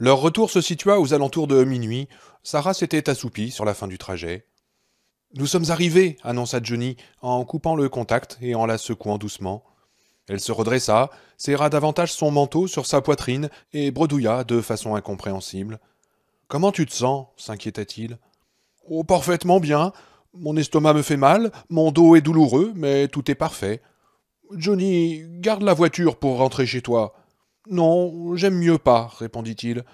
Leur retour se situa aux alentours de minuit. Sarah s'était assoupie sur la fin du trajet. Nous sommes arrivés, annonça Johnny en coupant le contact et en la secouant doucement. Elle se redressa, serra davantage son manteau sur sa poitrine et bredouilla de façon incompréhensible. Comment tu te sens » s'inquiéta-t-il. il Oh, parfaitement bien. Mon estomac me fait mal, mon dos est douloureux, mais tout est parfait. Johnny, garde la voiture pour rentrer chez toi. Non, j'aime mieux pas, répondit-il.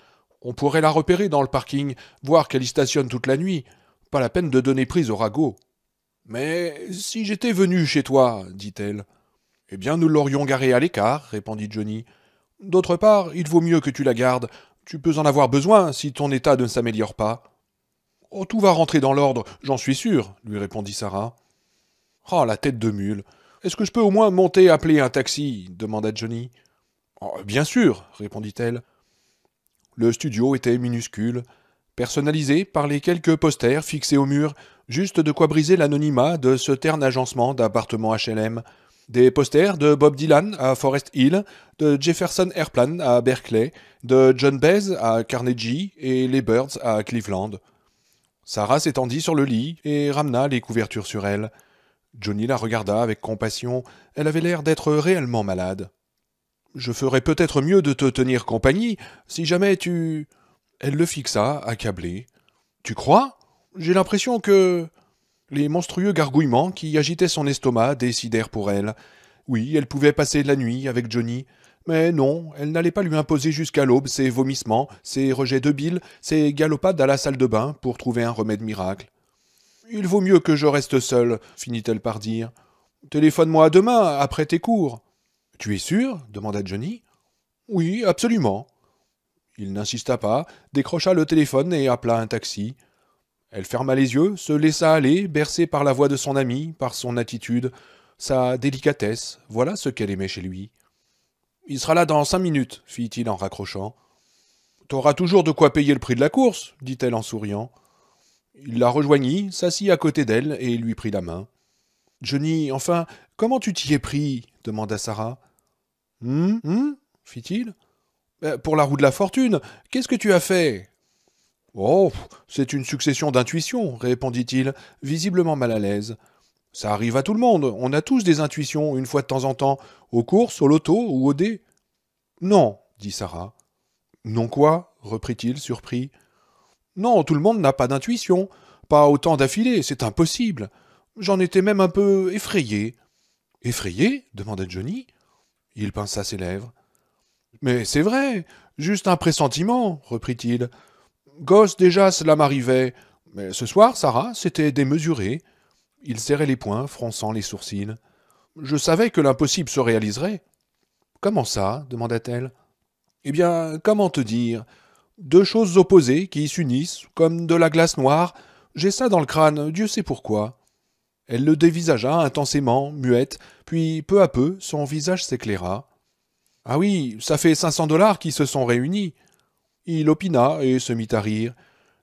On pourrait la repérer dans le parking, voir qu'elle y stationne toute la nuit. Pas la peine de donner prise au ragot. Mais si j'étais venu chez toi, dit-elle. Eh bien, nous l'aurions garée à l'écart, répondit Johnny. D'autre part, il vaut mieux que tu la gardes. Tu peux en avoir besoin si ton état ne s'améliore pas. Oh, tout va rentrer dans l'ordre, j'en suis sûr, lui répondit Sarah. Ah, oh, la tête de mule. Est-ce que je peux au moins monter appeler un taxi demanda Johnny. Oh, bien sûr, répondit-elle. Le studio était minuscule, personnalisé par les quelques posters fixés au mur, juste de quoi briser l'anonymat de ce terne agencement d'appartements HLM. Des posters de Bob Dylan à Forest Hill, de Jefferson Airplane à Berkeley, de John Baez à Carnegie et les Birds à Cleveland. Sarah s'étendit sur le lit et ramena les couvertures sur elle. Johnny la regarda avec compassion, elle avait l'air d'être réellement malade. Je ferais peut-être mieux de te tenir compagnie si jamais tu. Elle le fixa, accablée. Tu crois J'ai l'impression que. Les monstrueux gargouillements qui agitaient son estomac décidèrent pour elle. Oui, elle pouvait passer la nuit avec Johnny, mais non, elle n'allait pas lui imposer jusqu'à l'aube ses vomissements, ses rejets de bile, ses galopades à la salle de bain pour trouver un remède miracle. Il vaut mieux que je reste seule, finit-elle par dire. Téléphone-moi demain, après tes cours. Tu es sûr demanda Johnny. Oui, absolument. Il n'insista pas, décrocha le téléphone et appela un taxi. Elle ferma les yeux, se laissa aller, bercée par la voix de son ami, par son attitude, sa délicatesse, voilà ce qu'elle aimait chez lui. Il sera là dans cinq minutes, fit-il en raccrochant. T'auras toujours de quoi payer le prix de la course, dit-elle en souriant. Il la rejoignit, s'assit à côté d'elle et lui prit la main. Johnny, enfin, comment tu t'y es pris demanda Sarah. Hum, hum fit-il. Euh, pour la roue de la fortune, qu'est-ce que tu as fait Oh, c'est une succession d'intuitions, répondit-il, visiblement mal à l'aise. Ça arrive à tout le monde, on a tous des intuitions, une fois de temps en temps, aux courses, au loto ou au dé. Non, dit Sarah. Non quoi reprit-il, surpris. Non, tout le monde n'a pas d'intuition, pas autant d'affilée, c'est impossible. J'en étais même un peu effrayé. Effrayé, demanda Johnny. Il pinça ses lèvres. Mais c'est vrai, juste un pressentiment, reprit-il. Gosse, déjà, cela m'arrivait. Mais ce soir, Sarah, c'était démesuré. Il serrait les poings, fronçant les sourcils. Je savais que l'impossible se réaliserait. Comment ça demanda-t-elle. Eh bien, comment te dire Deux choses opposées qui s'unissent, comme de la glace noire. J'ai ça dans le crâne, Dieu sait pourquoi. Elle le dévisagea intensément, muette, puis peu à peu son visage s'éclaira. Ah oui, ça fait cinq cents dollars qui se sont réunis. Il opina et se mit à rire.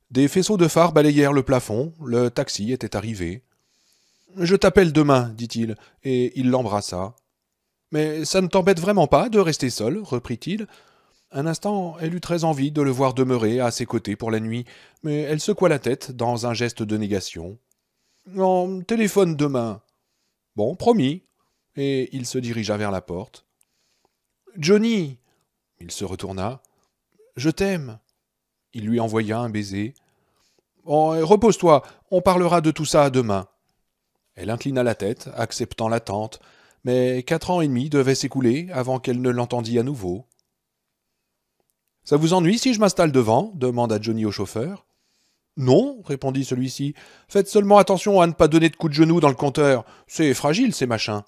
Des faisceaux de phare balayèrent le plafond, le taxi était arrivé. Je t'appelle demain, dit-il, et il l'embrassa. Mais ça ne t'embête vraiment pas de rester seul, reprit-il. Un instant, elle eut très envie de le voir demeurer à ses côtés pour la nuit, mais elle secoua la tête dans un geste de négation. « On téléphone demain. Bon, promis. Et il se dirigea vers la porte. Johnny Il se retourna. Je t'aime. Il lui envoya un baiser. repose-toi, on parlera de tout ça demain. Elle inclina la tête, acceptant l'attente, mais quatre ans et demi devaient s'écouler avant qu'elle ne l'entendît à nouveau. Ça vous ennuie si je m'installe devant demanda Johnny au chauffeur. Non, répondit celui-ci. Faites seulement attention à ne pas donner de coups de genoux dans le compteur. C'est fragile, ces machins.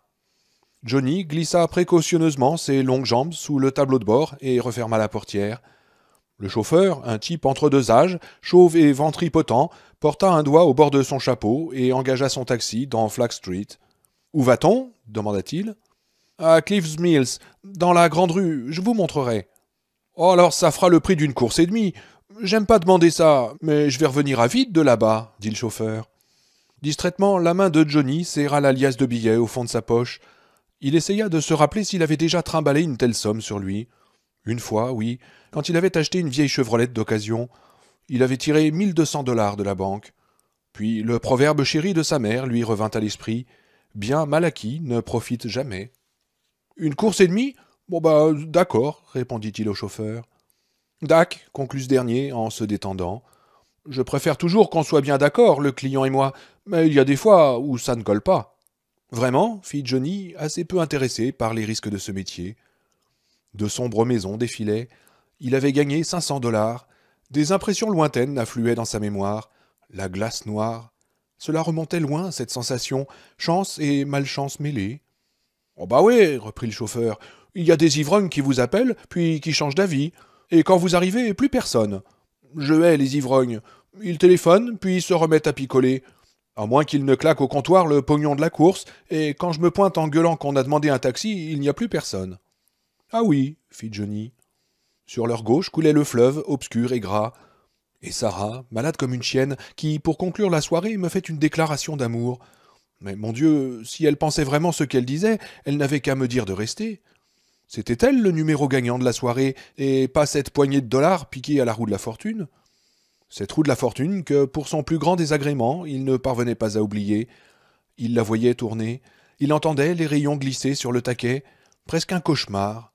Johnny glissa précautionneusement ses longues jambes sous le tableau de bord et referma la portière. Le chauffeur, un type entre deux âges, chauve et ventripotent, porta un doigt au bord de son chapeau et engagea son taxi dans Flag Street. Où va-t-on demanda-t-il. À Cliffs Mills, dans la grande rue, je vous montrerai. Oh, alors ça fera le prix d'une course et demie. J'aime pas demander ça, mais je vais revenir à vide de là-bas, dit le chauffeur. Distraitement, la main de Johnny serra la liasse de billets au fond de sa poche. Il essaya de se rappeler s'il avait déjà trimballé une telle somme sur lui. Une fois, oui, quand il avait acheté une vieille chevrolette d'occasion, il avait tiré 1200 dollars de la banque. Puis le proverbe chéri de sa mère lui revint à l'esprit Bien mal acquis ne profite jamais. Une course et demie Bon, bah, d'accord, répondit-il au chauffeur. Dak conclut ce dernier en se détendant. Je préfère toujours qu'on soit bien d'accord, le client et moi, mais il y a des fois où ça ne colle pas. Vraiment, fit Johnny, assez peu intéressé par les risques de ce métier. De sombres maisons défilaient. Il avait gagné 500 dollars. Des impressions lointaines affluaient dans sa mémoire. La glace noire. Cela remontait loin, cette sensation, chance et malchance mêlées. Oh bah oui, reprit le chauffeur, il y a des ivrognes qui vous appellent, puis qui changent d'avis et quand vous arrivez, plus personne. Je hais les ivrognes. Ils téléphonent, puis se remettent à picoler. À moins qu'ils ne claquent au comptoir le pognon de la course, et quand je me pointe en gueulant qu'on a demandé un taxi, il n'y a plus personne. Ah oui, fit Johnny. Sur leur gauche coulait le fleuve, obscur et gras. Et Sarah, malade comme une chienne, qui, pour conclure la soirée, me fait une déclaration d'amour. Mais mon Dieu, si elle pensait vraiment ce qu'elle disait, elle n'avait qu'à me dire de rester. C'était elle le numéro gagnant de la soirée, et pas cette poignée de dollars piquée à la roue de la fortune. Cette roue de la fortune que, pour son plus grand désagrément, il ne parvenait pas à oublier. Il la voyait tourner, il entendait les rayons glisser sur le taquet, presque un cauchemar.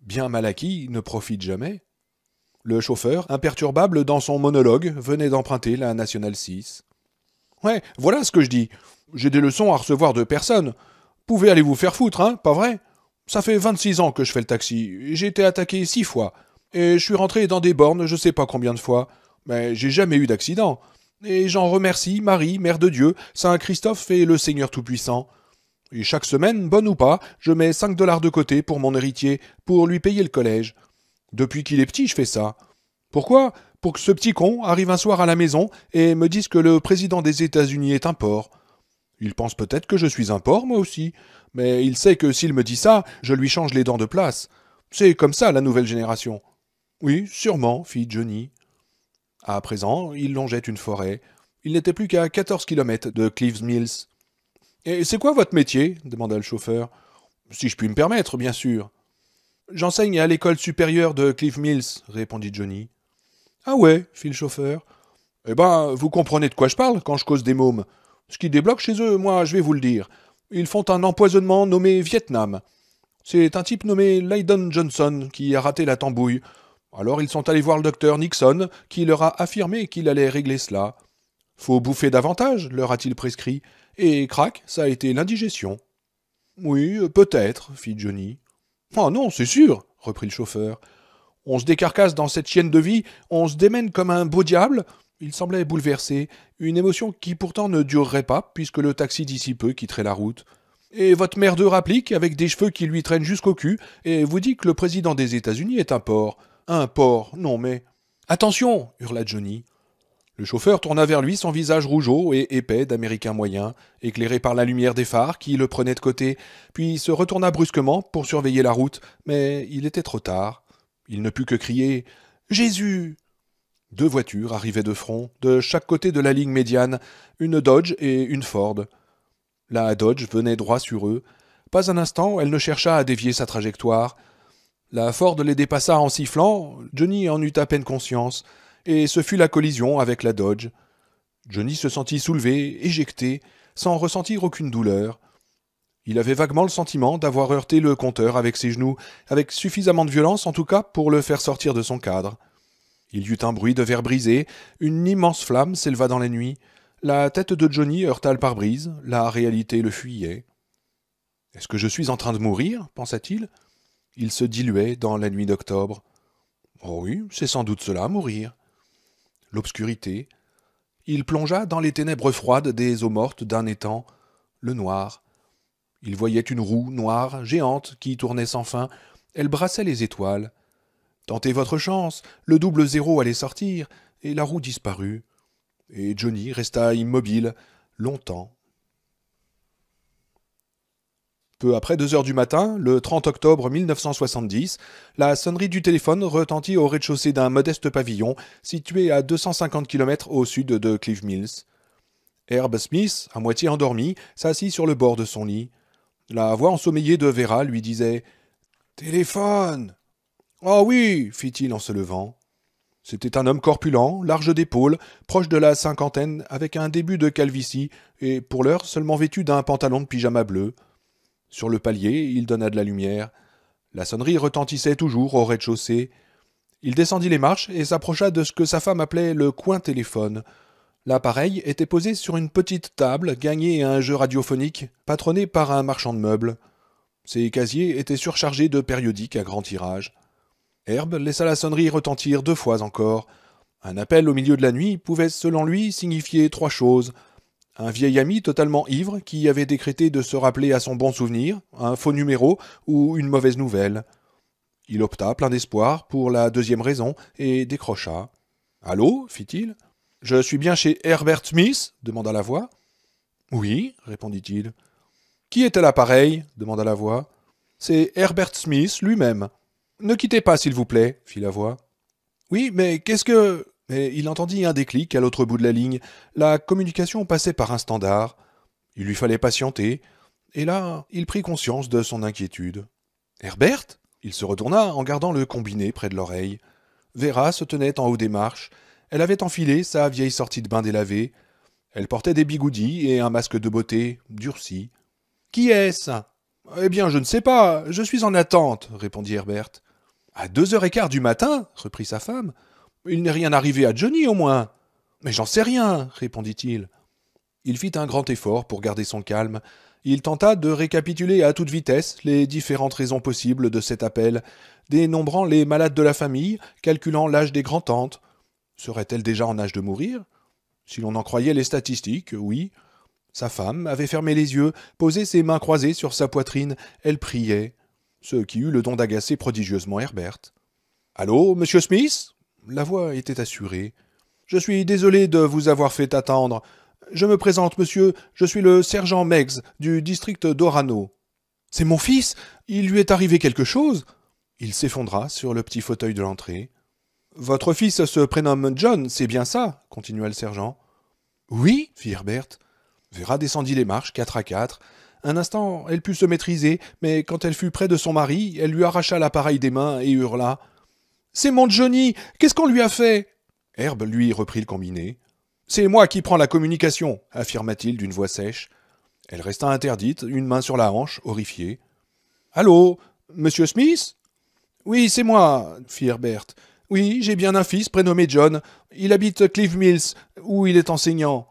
Bien mal acquis, ne profite jamais. Le chauffeur, imperturbable dans son monologue, venait d'emprunter la National 6. Ouais, voilà ce que je dis. J'ai des leçons à recevoir de personne. Pouvez aller vous faire foutre, hein, pas vrai? Ça fait 26 ans que je fais le taxi. J'ai été attaqué six fois. Et je suis rentré dans des bornes je sais pas combien de fois. Mais j'ai jamais eu d'accident. Et j'en remercie Marie, Mère de Dieu, Saint Christophe et le Seigneur Tout-Puissant. Et chaque semaine, bonne ou pas, je mets 5 dollars de côté pour mon héritier, pour lui payer le collège. Depuis qu'il est petit, je fais ça. Pourquoi Pour que ce petit con arrive un soir à la maison et me dise que le président des États-Unis est un porc. Il pense peut-être que je suis un porc, moi aussi, mais il sait que s'il me dit ça, je lui change les dents de place. C'est comme ça la nouvelle génération. Oui, sûrement, fit Johnny. À présent, il longeait une forêt. Il n'était plus qu'à quatorze kilomètres de Cleves Mills. Et c'est quoi votre métier demanda le chauffeur. Si je puis me permettre, bien sûr. J'enseigne à l'école supérieure de Cliff Mills, répondit Johnny. Ah ouais, fit le chauffeur. Eh ben, vous comprenez de quoi je parle quand je cause des mômes. Ce qui débloque chez eux, moi, je vais vous le dire. Ils font un empoisonnement nommé Vietnam. C'est un type nommé Lydon Johnson qui a raté la tambouille. Alors ils sont allés voir le docteur Nixon, qui leur a affirmé qu'il allait régler cela. Faut bouffer davantage, leur a-t-il prescrit, et crac, ça a été l'indigestion. Oui, peut-être, fit Johnny. Ah non, c'est sûr, reprit le chauffeur. On se décarcasse dans cette chienne de vie, on se démène comme un beau diable, il semblait bouleversé, une émotion qui pourtant ne durerait pas, puisque le taxi d'ici peu quitterait la route. Et votre mère de rapplique, avec des cheveux qui lui traînent jusqu'au cul, et vous dit que le président des États-Unis est un porc. Un porc, non mais. Attention hurla Johnny. Le chauffeur tourna vers lui son visage rougeau et épais d'Américain moyen, éclairé par la lumière des phares qui le prenait de côté, puis se retourna brusquement pour surveiller la route, mais il était trop tard. Il ne put que crier Jésus deux voitures arrivaient de front, de chaque côté de la ligne médiane, une Dodge et une Ford. La Dodge venait droit sur eux. Pas un instant, elle ne chercha à dévier sa trajectoire. La Ford les dépassa en sifflant, Johnny en eut à peine conscience, et ce fut la collision avec la Dodge. Johnny se sentit soulevé, éjecté, sans ressentir aucune douleur. Il avait vaguement le sentiment d'avoir heurté le compteur avec ses genoux, avec suffisamment de violence en tout cas pour le faire sortir de son cadre. Il y eut un bruit de verre brisé, une immense flamme s'éleva dans la nuit, la tête de Johnny heurta le pare-brise, la réalité le fuyait. Est-ce que je suis en train de mourir pensa-t-il. Il se diluait dans la nuit d'octobre. Oh oui, c'est sans doute cela, mourir. L'obscurité. Il plongea dans les ténèbres froides des eaux mortes d'un étang, le noir. Il voyait une roue noire, géante, qui tournait sans fin. Elle brassait les étoiles. Tentez votre chance, le double zéro allait sortir, et la roue disparut. Et Johnny resta immobile, longtemps. Peu après deux heures du matin, le 30 octobre 1970, la sonnerie du téléphone retentit au rez-de-chaussée d'un modeste pavillon situé à 250 km au sud de Clive Mills. Herb Smith, à moitié endormi, s'assit sur le bord de son lit. La voix ensommeillée de Vera lui disait Téléphone oh oui fit-il en se levant. C'était un homme corpulent, large d'épaules, proche de la cinquantaine, avec un début de calvitie, et pour l'heure seulement vêtu d'un pantalon de pyjama bleu. Sur le palier, il donna de la lumière. La sonnerie retentissait toujours au rez-de-chaussée. Il descendit les marches et s'approcha de ce que sa femme appelait le coin téléphone. L'appareil était posé sur une petite table gagnée à un jeu radiophonique, patronné par un marchand de meubles. Ses casiers étaient surchargés de périodiques à grand tirage. Herbe laissa la sonnerie retentir deux fois encore. Un appel au milieu de la nuit pouvait, selon lui, signifier trois choses. Un vieil ami totalement ivre qui avait décrété de se rappeler à son bon souvenir, un faux numéro ou une mauvaise nouvelle. Il opta, plein d'espoir, pour la deuxième raison et décrocha. Allô fit-il. Je suis bien chez Herbert Smith demanda la voix. Oui, répondit-il. Qui est à l'appareil demanda la voix. C'est Herbert Smith lui-même. Ne quittez pas, s'il vous plaît, fit la voix. Oui, mais qu'est-ce que. Mais il entendit un déclic à l'autre bout de la ligne. La communication passait par un standard. Il lui fallait patienter. Et là, il prit conscience de son inquiétude. Herbert Il se retourna en gardant le combiné près de l'oreille. Vera se tenait en haut des marches. Elle avait enfilé sa vieille sortie de bain délavée. Elle portait des bigoudis et un masque de beauté durci. Qui est-ce Eh bien, je ne sais pas. Je suis en attente, répondit Herbert. À deux heures et quart du matin, reprit sa femme, il n'est rien arrivé à Johnny au moins. Mais j'en sais rien, répondit-il. Il fit un grand effort pour garder son calme. Il tenta de récapituler à toute vitesse les différentes raisons possibles de cet appel, dénombrant les malades de la famille, calculant l'âge des grands-tantes. Serait-elle déjà en âge de mourir Si l'on en croyait les statistiques, oui. Sa femme avait fermé les yeux, posé ses mains croisées sur sa poitrine, elle priait ce qui eut le don d'agacer prodigieusement Herbert. Allô, monsieur Smith La voix était assurée. Je suis désolé de vous avoir fait attendre. Je me présente, monsieur, je suis le sergent Meggs du district d'Orano. C'est mon fils Il lui est arrivé quelque chose Il s'effondra sur le petit fauteuil de l'entrée. Votre fils se prénomme John, c'est bien ça continua le sergent. Oui, fit Herbert. Vera descendit les marches quatre à quatre, un instant, elle put se maîtriser, mais quand elle fut près de son mari, elle lui arracha l'appareil des mains et hurla. C'est mon Johnny Qu'est-ce qu'on lui a fait Herbe, lui, reprit le combiné. C'est moi qui prends la communication, affirma-t-il d'une voix sèche. Elle resta interdite, une main sur la hanche, horrifiée. Allô Monsieur Smith Oui, c'est moi, fit Herbert. Oui, j'ai bien un fils prénommé John. Il habite Clive Mills, où il est enseignant.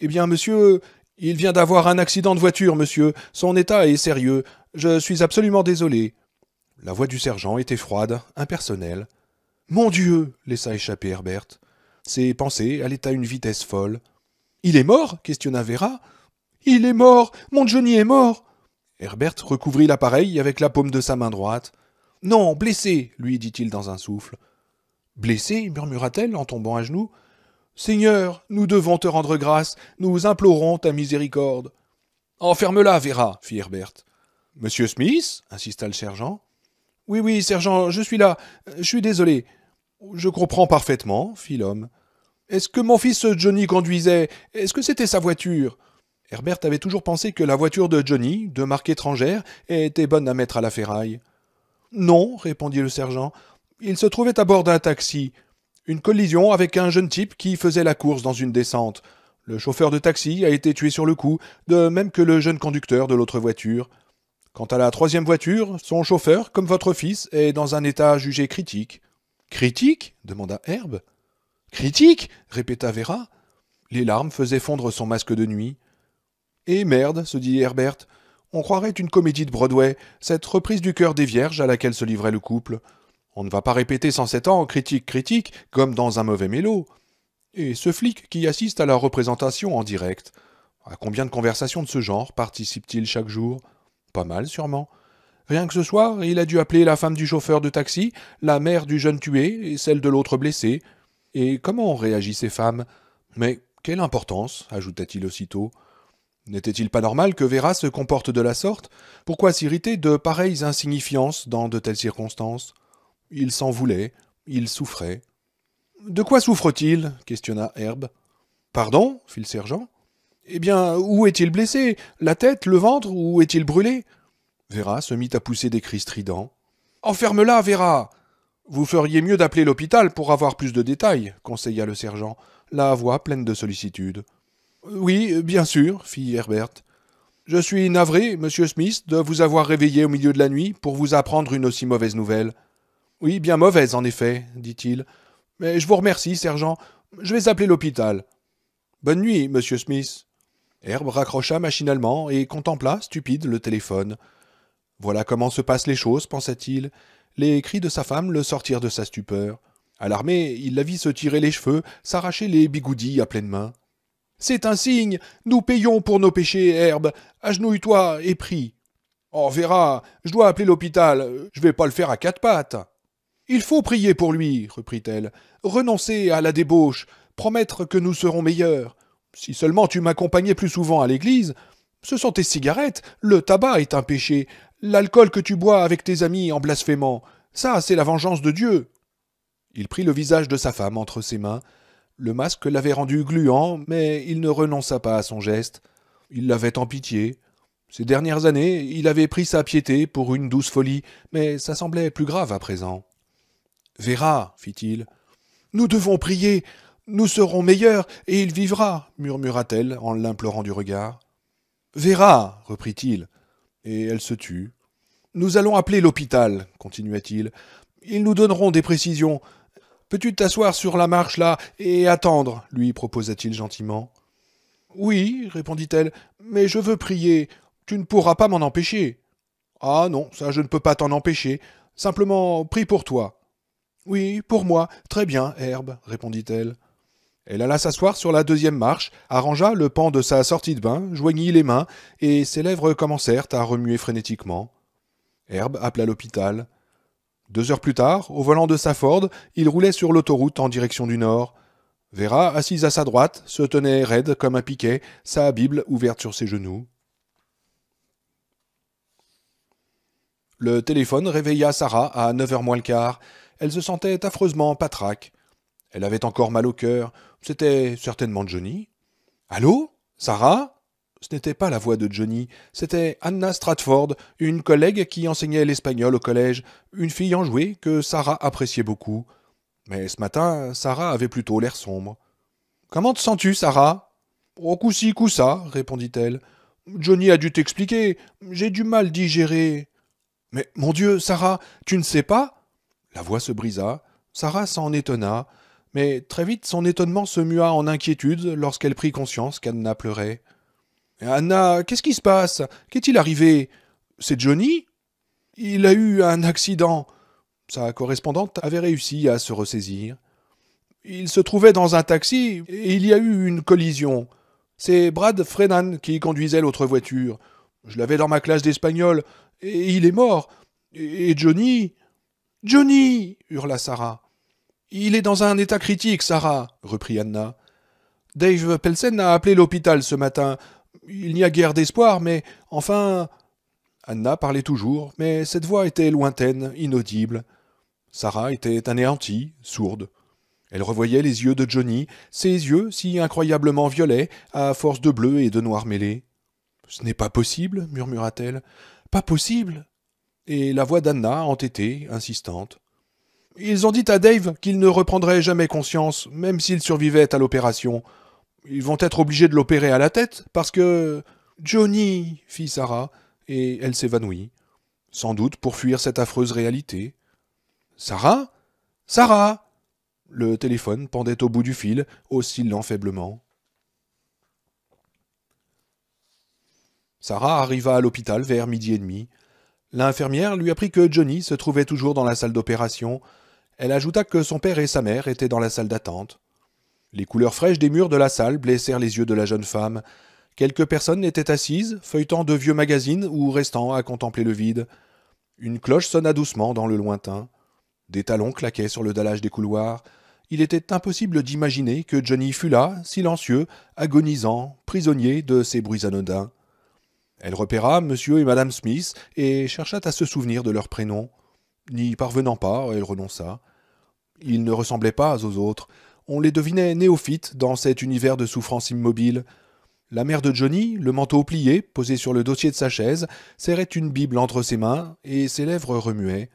Eh bien, monsieur, il vient d'avoir un accident de voiture, monsieur. Son état est sérieux. Je suis absolument désolé. La voix du sergent était froide, impersonnelle. Mon Dieu laissa échapper Herbert. Ses pensées allaient à une vitesse folle. Il est mort questionna Vera. Il est mort Mon Johnny est mort Herbert recouvrit l'appareil avec la paume de sa main droite. Non, blessé lui dit-il dans un souffle. Blessé murmura-t-elle en tombant à genoux. Seigneur, nous devons te rendre grâce, nous implorons ta miséricorde. Enferme-la, Vera, fit Herbert. Monsieur Smith insista le sergent. Oui, oui, sergent, je suis là. Je suis désolé. Je comprends parfaitement, fit l'homme. Est-ce que mon fils Johnny conduisait Est-ce que c'était sa voiture Herbert avait toujours pensé que la voiture de Johnny, de marque étrangère, était bonne à mettre à la ferraille. Non, répondit le sergent. Il se trouvait à bord d'un taxi. Une collision avec un jeune type qui faisait la course dans une descente. Le chauffeur de taxi a été tué sur le coup, de même que le jeune conducteur de l'autre voiture. Quant à la troisième voiture, son chauffeur, comme votre fils, est dans un état jugé critique. Critique demanda Herbe. Critique répéta Vera. Les larmes faisaient fondre son masque de nuit. Et eh merde, se dit Herbert, on croirait une comédie de Broadway, cette reprise du cœur des vierges à laquelle se livrait le couple. On ne va pas répéter 107 ans, critique, critique, comme dans un mauvais mélo. Et ce flic qui assiste à la représentation en direct, à combien de conversations de ce genre participe-t-il chaque jour Pas mal, sûrement. Rien que ce soir, il a dû appeler la femme du chauffeur de taxi, la mère du jeune tué et celle de l'autre blessé. Et comment ont réagi ces femmes Mais quelle importance ajouta-t-il aussitôt. N'était-il pas normal que Vera se comporte de la sorte Pourquoi s'irriter de pareilles insignifiances dans de telles circonstances il s'en voulait, il souffrait. De quoi souffre-t-il questionna Herbe. Pardon fit le sergent. Eh bien, où est-il blessé La tête, le ventre, ou est-il brûlé Vera se mit à pousser des cris stridents. Enferme-la, Vera Vous feriez mieux d'appeler l'hôpital pour avoir plus de détails, conseilla le sergent, la voix pleine de sollicitude. Oui, bien sûr, fit Herbert. Je suis navré, monsieur Smith, de vous avoir réveillé au milieu de la nuit pour vous apprendre une aussi mauvaise nouvelle. Oui, bien mauvaise, en effet, dit-il. Mais je vous remercie, sergent. Je vais appeler l'hôpital. Bonne nuit, monsieur Smith. Herbe raccrocha machinalement et contempla, stupide, le téléphone. Voilà comment se passent les choses, pensa-t-il. Les cris de sa femme le sortirent de sa stupeur. Alarmé, il la vit se tirer les cheveux, s'arracher les bigoudis à pleine main. C'est un signe Nous payons pour nos péchés, Herbe Agenouille-toi et prie. Oh, verra. je dois appeler l'hôpital. Je vais pas le faire à quatre pattes. Il faut prier pour lui, reprit-elle, renoncer à la débauche, promettre que nous serons meilleurs. Si seulement tu m'accompagnais plus souvent à l'église. Ce sont tes cigarettes, le tabac est un péché, l'alcool que tu bois avec tes amis en blasphémant. Ça, c'est la vengeance de Dieu. Il prit le visage de sa femme entre ses mains. Le masque l'avait rendu gluant, mais il ne renonça pas à son geste. Il l'avait en pitié. Ces dernières années, il avait pris sa piété pour une douce folie, mais ça semblait plus grave à présent. « Verra, fit-il. Nous devons prier, nous serons meilleurs, et il vivra, murmura-t-elle en l'implorant du regard. Verra, reprit-il, et elle se tut. Nous allons appeler l'hôpital, continua-t-il. Ils nous donneront des précisions. Peux-tu t'asseoir sur la marche là et attendre lui proposa-t-il gentiment. Oui, répondit-elle, mais je veux prier. Tu ne pourras pas m'en empêcher. Ah non, ça je ne peux pas t'en empêcher. Simplement, prie pour toi. Oui, pour moi. Très bien, Herbe, répondit-elle. Elle alla s'asseoir sur la deuxième marche, arrangea le pan de sa sortie de bain, joignit les mains, et ses lèvres commencèrent à remuer frénétiquement. Herbe appela l'hôpital. Deux heures plus tard, au volant de sa Ford, il roulait sur l'autoroute en direction du nord. Vera, assise à sa droite, se tenait raide comme un piquet, sa Bible ouverte sur ses genoux. Le téléphone réveilla Sarah à neuf heures moins le quart elle se sentait affreusement patraque. Elle avait encore mal au cœur. C'était certainement Johnny. Allô Sarah Ce n'était pas la voix de Johnny, c'était Anna Stratford, une collègue qui enseignait l'espagnol au collège, une fille enjouée que Sarah appréciait beaucoup. Mais ce matin, Sarah avait plutôt l'air sombre. Comment te sens-tu, Sarah Au coup ci, répondit-elle. Johnny a dû t'expliquer. J'ai du mal digérer. Mais mon Dieu, Sarah, tu ne sais pas la voix se brisa, Sarah s'en étonna, mais très vite son étonnement se mua en inquiétude lorsqu'elle prit conscience qu'Anna pleurait. Anna, qu'est-ce qui se passe Qu'est-il arrivé C'est Johnny Il a eu un accident. Sa correspondante avait réussi à se ressaisir. Il se trouvait dans un taxi et il y a eu une collision. C'est Brad Frenan qui conduisait l'autre voiture. Je l'avais dans ma classe d'espagnol et il est mort. Et Johnny. Johnny hurla Sarah. Il est dans un état critique, Sarah, reprit Anna. Dave Pelsen a appelé l'hôpital ce matin. Il n'y a guère d'espoir, mais enfin. Anna parlait toujours, mais cette voix était lointaine, inaudible. Sarah était anéantie, sourde. Elle revoyait les yeux de Johnny, ses yeux si incroyablement violets, à force de bleu et de noir mêlés. « Ce n'est pas possible, murmura-t-elle. Pas possible et la voix d'Anna, entêtée, insistante. Ils ont dit à Dave qu'il ne reprendrait jamais conscience, même s'il survivait à l'opération. Ils vont être obligés de l'opérer à la tête, parce que. Johnny fit Sarah, et elle s'évanouit, sans doute pour fuir cette affreuse réalité. Sarah Sarah Le téléphone pendait au bout du fil, oscillant faiblement. Sarah arriva à l'hôpital vers midi et demi. L'infirmière lui apprit que Johnny se trouvait toujours dans la salle d'opération. Elle ajouta que son père et sa mère étaient dans la salle d'attente. Les couleurs fraîches des murs de la salle blessèrent les yeux de la jeune femme. Quelques personnes étaient assises, feuilletant de vieux magazines ou restant à contempler le vide. Une cloche sonna doucement dans le lointain. Des talons claquaient sur le dallage des couloirs. Il était impossible d'imaginer que Johnny fût là, silencieux, agonisant, prisonnier de ces bruits anodins. Elle repéra monsieur et madame Smith et chercha à se souvenir de leurs prénoms. N'y parvenant pas, elle renonça. Ils ne ressemblaient pas aux autres. On les devinait néophytes dans cet univers de souffrance immobile. La mère de Johnny, le manteau plié, posé sur le dossier de sa chaise, serrait une Bible entre ses mains et ses lèvres remuaient.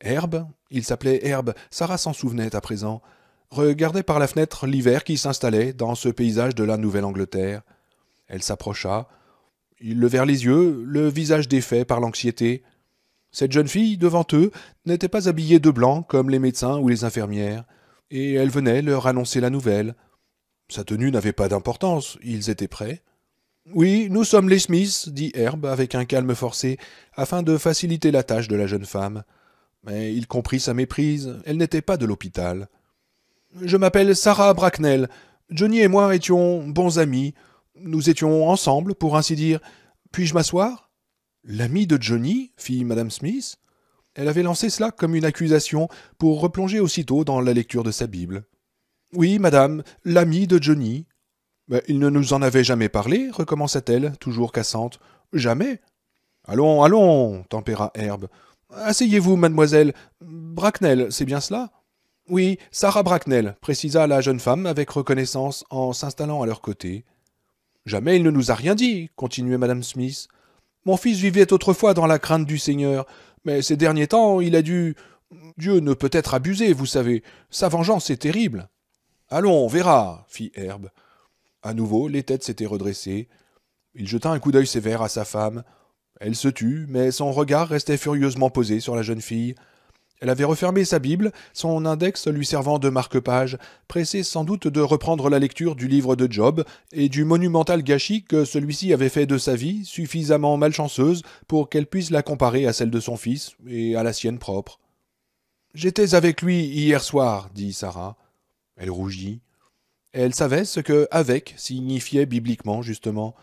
Herbe, il s'appelait Herbe, Sarah s'en souvenait à présent, regardait par la fenêtre l'hiver qui s'installait dans ce paysage de la Nouvelle-Angleterre. Elle s'approcha, ils levèrent les yeux, le visage défait par l'anxiété. Cette jeune fille, devant eux, n'était pas habillée de blanc comme les médecins ou les infirmières, et elle venait leur annoncer la nouvelle. Sa tenue n'avait pas d'importance, ils étaient prêts. Oui, nous sommes les Smiths, dit Herb avec un calme forcé, afin de faciliter la tâche de la jeune femme. Mais il comprit sa méprise, elle n'était pas de l'hôpital. Je m'appelle Sarah Bracknell. Johnny et moi étions bons amis. Nous étions ensemble, pour ainsi dire. Puis-je m'asseoir L'ami de Johnny, fit Madame Smith. Elle avait lancé cela comme une accusation pour replonger aussitôt dans la lecture de sa Bible. Oui, madame, l'ami de Johnny. il ne nous en avait jamais parlé, recommença-t-elle, toujours cassante. Jamais. Allons, allons, tempéra Herbe. Asseyez-vous, mademoiselle. Bracknell, c'est bien cela Oui, Sarah Bracknell, précisa la jeune femme avec reconnaissance en s'installant à leur côté. Jamais il ne nous a rien dit, continuait madame Smith. Mon fils vivait autrefois dans la crainte du Seigneur, mais ces derniers temps il a dû Dieu ne peut être abusé, vous savez. Sa vengeance est terrible. Allons, on verra, fit Herbe. À nouveau, les têtes s'étaient redressées. Il jeta un coup d'œil sévère à sa femme. Elle se tut, mais son regard restait furieusement posé sur la jeune fille. Elle avait refermé sa Bible, son index lui servant de marque-page, pressée sans doute de reprendre la lecture du livre de Job et du monumental gâchis que celui-ci avait fait de sa vie, suffisamment malchanceuse pour qu'elle puisse la comparer à celle de son fils et à la sienne propre. J'étais avec lui hier soir, dit Sarah. Elle rougit. Elle savait ce que avec signifiait bibliquement, justement.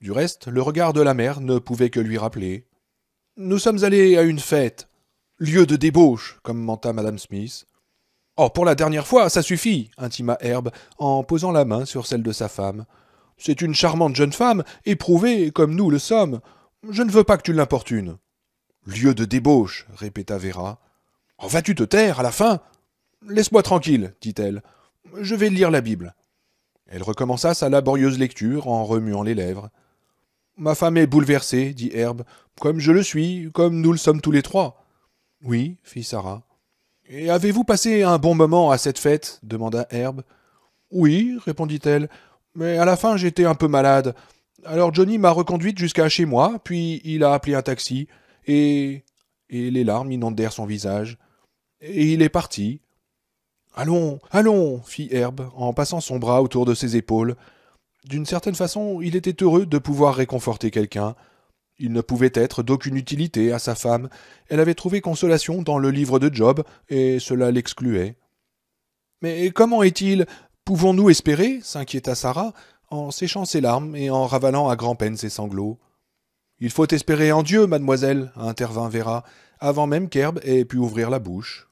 Du reste, le regard de la mère ne pouvait que lui rappeler. Nous sommes allés à une fête, lieu de débauche, commenta Madame Smith. Oh, pour la dernière fois, ça suffit, intima Herbe, en posant la main sur celle de sa femme. C'est une charmante jeune femme, éprouvée comme nous le sommes. Je ne veux pas que tu l'importunes. Lieu de débauche, répéta Vera. Oh, vas-tu te taire à la fin Laisse-moi tranquille, dit-elle. Je vais lire la Bible. Elle recommença sa laborieuse lecture en remuant les lèvres. Ma femme est bouleversée, dit Herbe, comme je le suis, comme nous le sommes tous les trois. Oui, fit Sarah. Et avez-vous passé un bon moment à cette fête demanda Herbe. Oui, répondit-elle, mais à la fin j'étais un peu malade. Alors Johnny m'a reconduite jusqu'à chez moi, puis il a appelé un taxi, et. et les larmes inondèrent son visage. Et il est parti. Allons, allons, fit Herbe, en passant son bras autour de ses épaules. D'une certaine façon, il était heureux de pouvoir réconforter quelqu'un. Il ne pouvait être d'aucune utilité à sa femme. Elle avait trouvé consolation dans le livre de Job, et cela l'excluait. Mais comment est-il Pouvons-nous espérer s'inquiéta Sarah, en séchant ses larmes et en ravalant à grand-peine ses sanglots. Il faut espérer en Dieu, mademoiselle, intervint Vera, avant même qu'Herbe ait pu ouvrir la bouche.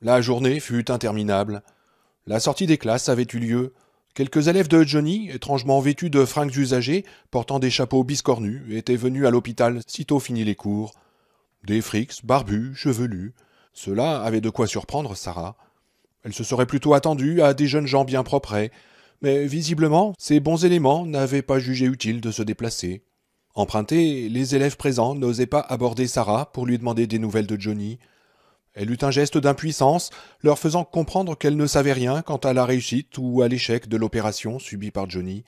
La journée fut interminable. La sortie des classes avait eu lieu. Quelques élèves de Johnny, étrangement vêtus de fringues usagées, portant des chapeaux biscornus, étaient venus à l'hôpital sitôt finis les cours. Des frics, barbus, chevelus. Cela avait de quoi surprendre Sarah. Elle se serait plutôt attendue à des jeunes gens bien propres, mais visiblement, ces bons éléments n'avaient pas jugé utile de se déplacer. Empruntés, les élèves présents n'osaient pas aborder Sarah pour lui demander des nouvelles de Johnny. Elle eut un geste d'impuissance, leur faisant comprendre qu'elle ne savait rien quant à la réussite ou à l'échec de l'opération subie par Johnny.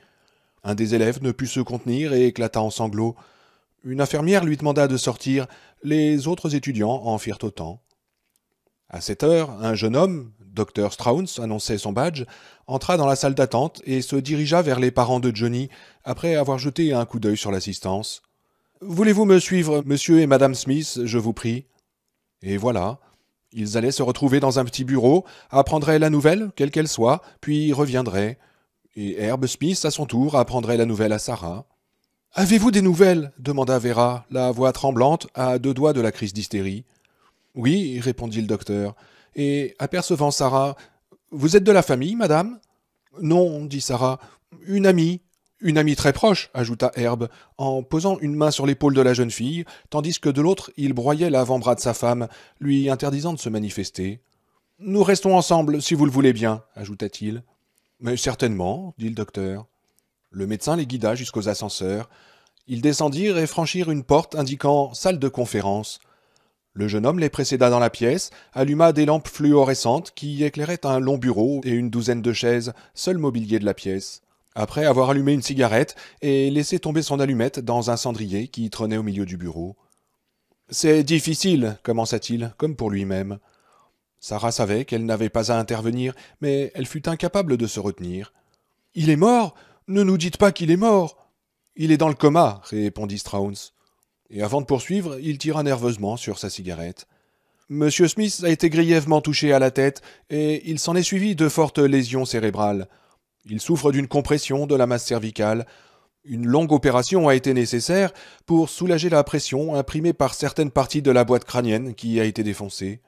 Un des élèves ne put se contenir et éclata en sanglots. Une infirmière lui demanda de sortir, les autres étudiants en firent autant. À cette heure, un jeune homme, docteur Strauss annonçait son badge, entra dans la salle d'attente et se dirigea vers les parents de Johnny, après avoir jeté un coup d'œil sur l'assistance. Voulez-vous me suivre, monsieur et madame Smith, je vous prie Et voilà, ils allaient se retrouver dans un petit bureau, apprendraient la nouvelle, quelle qu'elle soit, puis reviendraient. Et Herb Smith, à son tour, apprendrait la nouvelle à Sarah. Avez-vous des nouvelles demanda Vera, la voix tremblante, à deux doigts de la crise d'hystérie. Oui, répondit le docteur. Et apercevant Sarah, Vous êtes de la famille, madame Non, dit Sarah. Une amie, une amie très proche, ajouta Herbe, en posant une main sur l'épaule de la jeune fille, tandis que de l'autre il broyait l'avant-bras de sa femme, lui interdisant de se manifester. Nous restons ensemble, si vous le voulez bien, ajouta-t-il. Mais certainement, dit le docteur. Le médecin les guida jusqu'aux ascenseurs. Ils descendirent et franchirent une porte indiquant salle de conférence. Le jeune homme les précéda dans la pièce, alluma des lampes fluorescentes qui éclairaient un long bureau et une douzaine de chaises, seul mobilier de la pièce après avoir allumé une cigarette et laissé tomber son allumette dans un cendrier qui trônait au milieu du bureau. C'est difficile, commença-t-il, comme pour lui-même. Sarah savait qu'elle n'avait pas à intervenir, mais elle fut incapable de se retenir. Il est mort Ne nous dites pas qu'il est mort Il est dans le coma, répondit Strauss. Et avant de poursuivre, il tira nerveusement sur sa cigarette. Monsieur Smith a été grièvement touché à la tête et il s'en est suivi de fortes lésions cérébrales. Il souffre d'une compression de la masse cervicale. Une longue opération a été nécessaire pour soulager la pression imprimée par certaines parties de la boîte crânienne qui a été défoncée.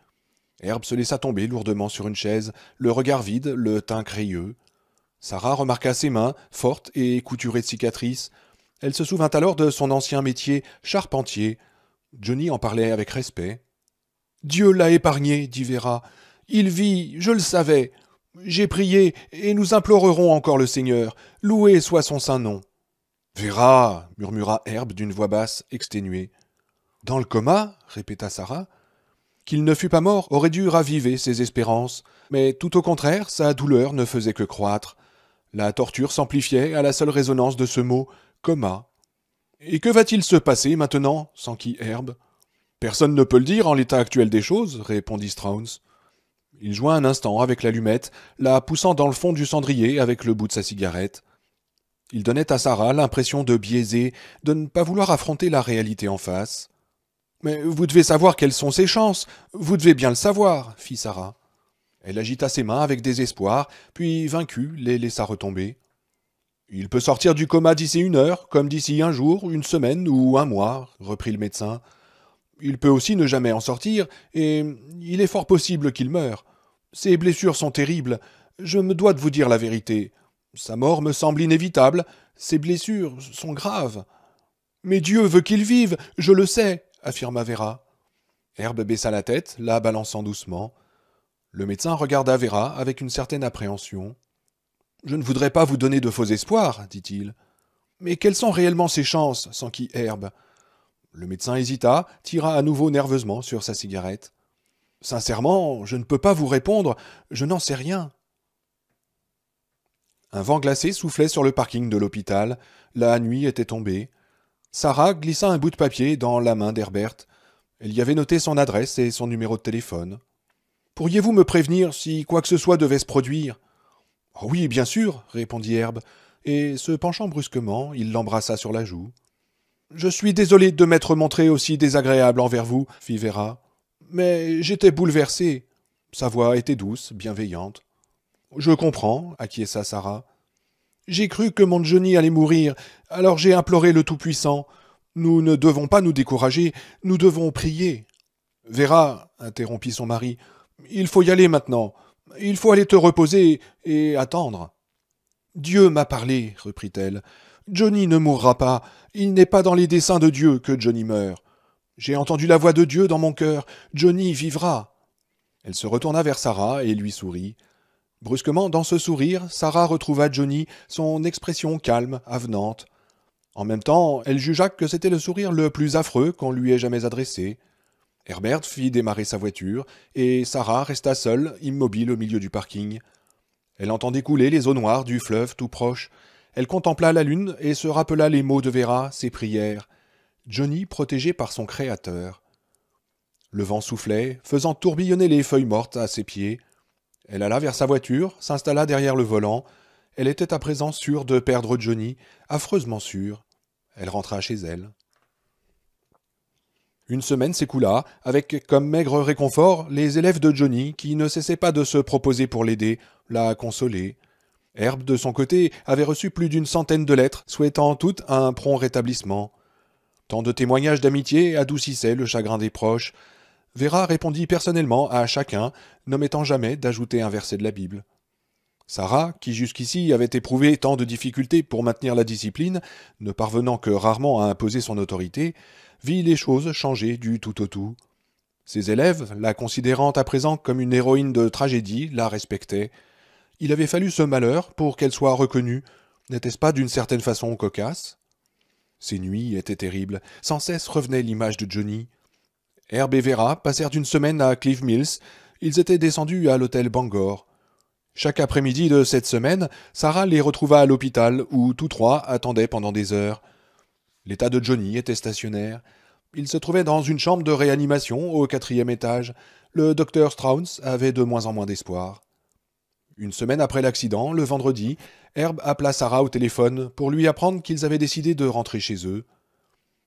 Herbe se laissa tomber lourdement sur une chaise, le regard vide, le teint crayeux. Sarah remarqua ses mains, fortes et couturées de cicatrices. Elle se souvint alors de son ancien métier, charpentier. Johnny en parlait avec respect. Dieu l'a épargné, dit Vera. Il vit, je le savais. J'ai prié, et nous implorerons encore le Seigneur. Loué soit son saint nom. Vera, murmura Herbe d'une voix basse, exténuée. Dans le coma, répéta Sarah. Qu'il ne fût pas mort aurait dû raviver ses espérances, mais tout au contraire, sa douleur ne faisait que croître. La torture s'amplifiait à la seule résonance de ce mot, coma. Et que va-t-il se passer maintenant, sans qui, Herbe Personne ne peut le dire en l'état actuel des choses, répondit Strauss. Il joua un instant avec l'allumette, la poussant dans le fond du cendrier avec le bout de sa cigarette. Il donnait à Sarah l'impression de biaiser, de ne pas vouloir affronter la réalité en face. Mais vous devez savoir quelles sont ses chances, vous devez bien le savoir, fit Sarah. Elle agita ses mains avec désespoir, puis, vaincue, les laissa retomber. Il peut sortir du coma d'ici une heure, comme d'ici un jour, une semaine ou un mois, reprit le médecin. Il peut aussi ne jamais en sortir, et il est fort possible qu'il meure. Ses blessures sont terribles. Je me dois de vous dire la vérité. Sa mort me semble inévitable. Ses blessures sont graves. Mais Dieu veut qu'il vive, je le sais, affirma Vera. Herbe baissa la tête, la balançant doucement. Le médecin regarda Vera avec une certaine appréhension. Je ne voudrais pas vous donner de faux espoirs, dit-il. Mais quelles sont réellement ses chances, sans qui Herbe Le médecin hésita, tira à nouveau nerveusement sur sa cigarette. Sincèrement, je ne peux pas vous répondre, je n'en sais rien. Un vent glacé soufflait sur le parking de l'hôpital, la nuit était tombée. Sarah glissa un bout de papier dans la main d'Herbert. Elle y avait noté son adresse et son numéro de téléphone. Pourriez-vous me prévenir si quoi que ce soit devait se produire oh Oui, bien sûr, répondit Herbe, et se penchant brusquement, il l'embrassa sur la joue. Je suis désolé de m'être montré aussi désagréable envers vous, fit Vera. Mais j'étais bouleversé. Sa voix était douce, bienveillante. Je comprends, acquiesça Sarah. J'ai cru que mon Johnny allait mourir, alors j'ai imploré le Tout-Puissant. Nous ne devons pas nous décourager, nous devons prier. Vera, interrompit son mari, il faut y aller maintenant. Il faut aller te reposer et attendre. Dieu m'a parlé, reprit-elle. Johnny ne mourra pas. Il n'est pas dans les desseins de Dieu que Johnny meure. J'ai entendu la voix de Dieu dans mon cœur. Johnny vivra. Elle se retourna vers Sarah et lui sourit. Brusquement, dans ce sourire, Sarah retrouva Johnny, son expression calme, avenante. En même temps, elle jugea que c'était le sourire le plus affreux qu'on lui ait jamais adressé. Herbert fit démarrer sa voiture, et Sarah resta seule, immobile au milieu du parking. Elle entendait couler les eaux noires du fleuve tout proche. Elle contempla la lune et se rappela les mots de Vera, ses prières. Johnny protégé par son créateur. Le vent soufflait, faisant tourbillonner les feuilles mortes à ses pieds. Elle alla vers sa voiture, s'installa derrière le volant. Elle était à présent sûre de perdre Johnny, affreusement sûre. Elle rentra chez elle. Une semaine s'écoula, avec comme maigre réconfort les élèves de Johnny qui ne cessaient pas de se proposer pour l'aider, la consoler. Herbe, de son côté, avait reçu plus d'une centaine de lettres souhaitant toutes un prompt rétablissement. Tant de témoignages d'amitié adoucissaient le chagrin des proches. Vera répondit personnellement à chacun, n'omettant jamais d'ajouter un verset de la Bible. Sarah, qui jusqu'ici avait éprouvé tant de difficultés pour maintenir la discipline, ne parvenant que rarement à imposer son autorité, vit les choses changer du tout au tout. Ses élèves, la considérant à présent comme une héroïne de tragédie, la respectaient. Il avait fallu ce malheur pour qu'elle soit reconnue. N'était-ce pas d'une certaine façon cocasse ces nuits étaient terribles. Sans cesse revenait l'image de Johnny. Herb et Vera passèrent une semaine à Cliff Mills. Ils étaient descendus à l'hôtel Bangor. Chaque après-midi de cette semaine, Sarah les retrouva à l'hôpital où tous trois attendaient pendant des heures. L'état de Johnny était stationnaire. Il se trouvait dans une chambre de réanimation au quatrième étage. Le docteur Strauss avait de moins en moins d'espoir. Une semaine après l'accident, le vendredi, Herb appela Sarah au téléphone pour lui apprendre qu'ils avaient décidé de rentrer chez eux.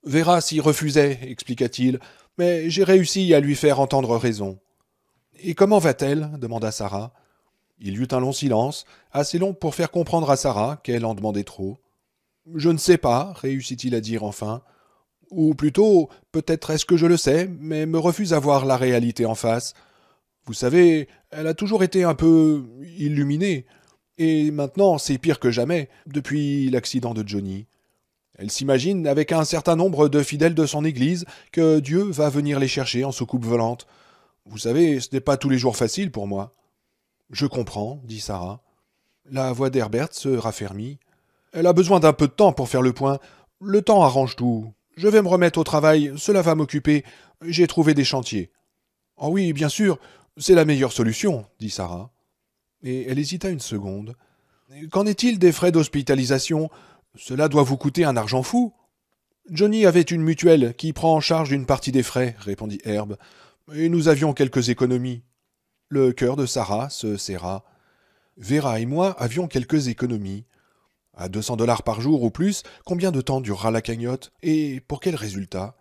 Vera s'y refusait, expliqua-t-il, mais j'ai réussi à lui faire entendre raison. Et comment va-t-elle demanda Sarah. Il y eut un long silence, assez long pour faire comprendre à Sarah qu'elle en demandait trop. Je ne sais pas, réussit-il à dire enfin. Ou plutôt, peut-être est-ce que je le sais, mais me refuse à voir la réalité en face. Vous savez, elle a toujours été un peu illuminée, et maintenant c'est pire que jamais, depuis l'accident de Johnny. Elle s'imagine, avec un certain nombre de fidèles de son Église, que Dieu va venir les chercher en soucoupe volante. Vous savez, ce n'est pas tous les jours facile pour moi. Je comprends, dit Sarah. La voix d'Herbert se raffermit. Elle a besoin d'un peu de temps pour faire le point. Le temps arrange tout. Je vais me remettre au travail, cela va m'occuper. J'ai trouvé des chantiers. Oh oui, bien sûr, c'est la meilleure solution, dit Sarah. Et elle hésita une seconde. Qu'en est-il des frais d'hospitalisation Cela doit vous coûter un argent fou. Johnny avait une mutuelle qui prend en charge une partie des frais, répondit Herbe, et nous avions quelques économies. Le cœur de Sarah se serra. Vera et moi avions quelques économies. À 200 dollars par jour ou plus, combien de temps durera la cagnotte et pour quel résultat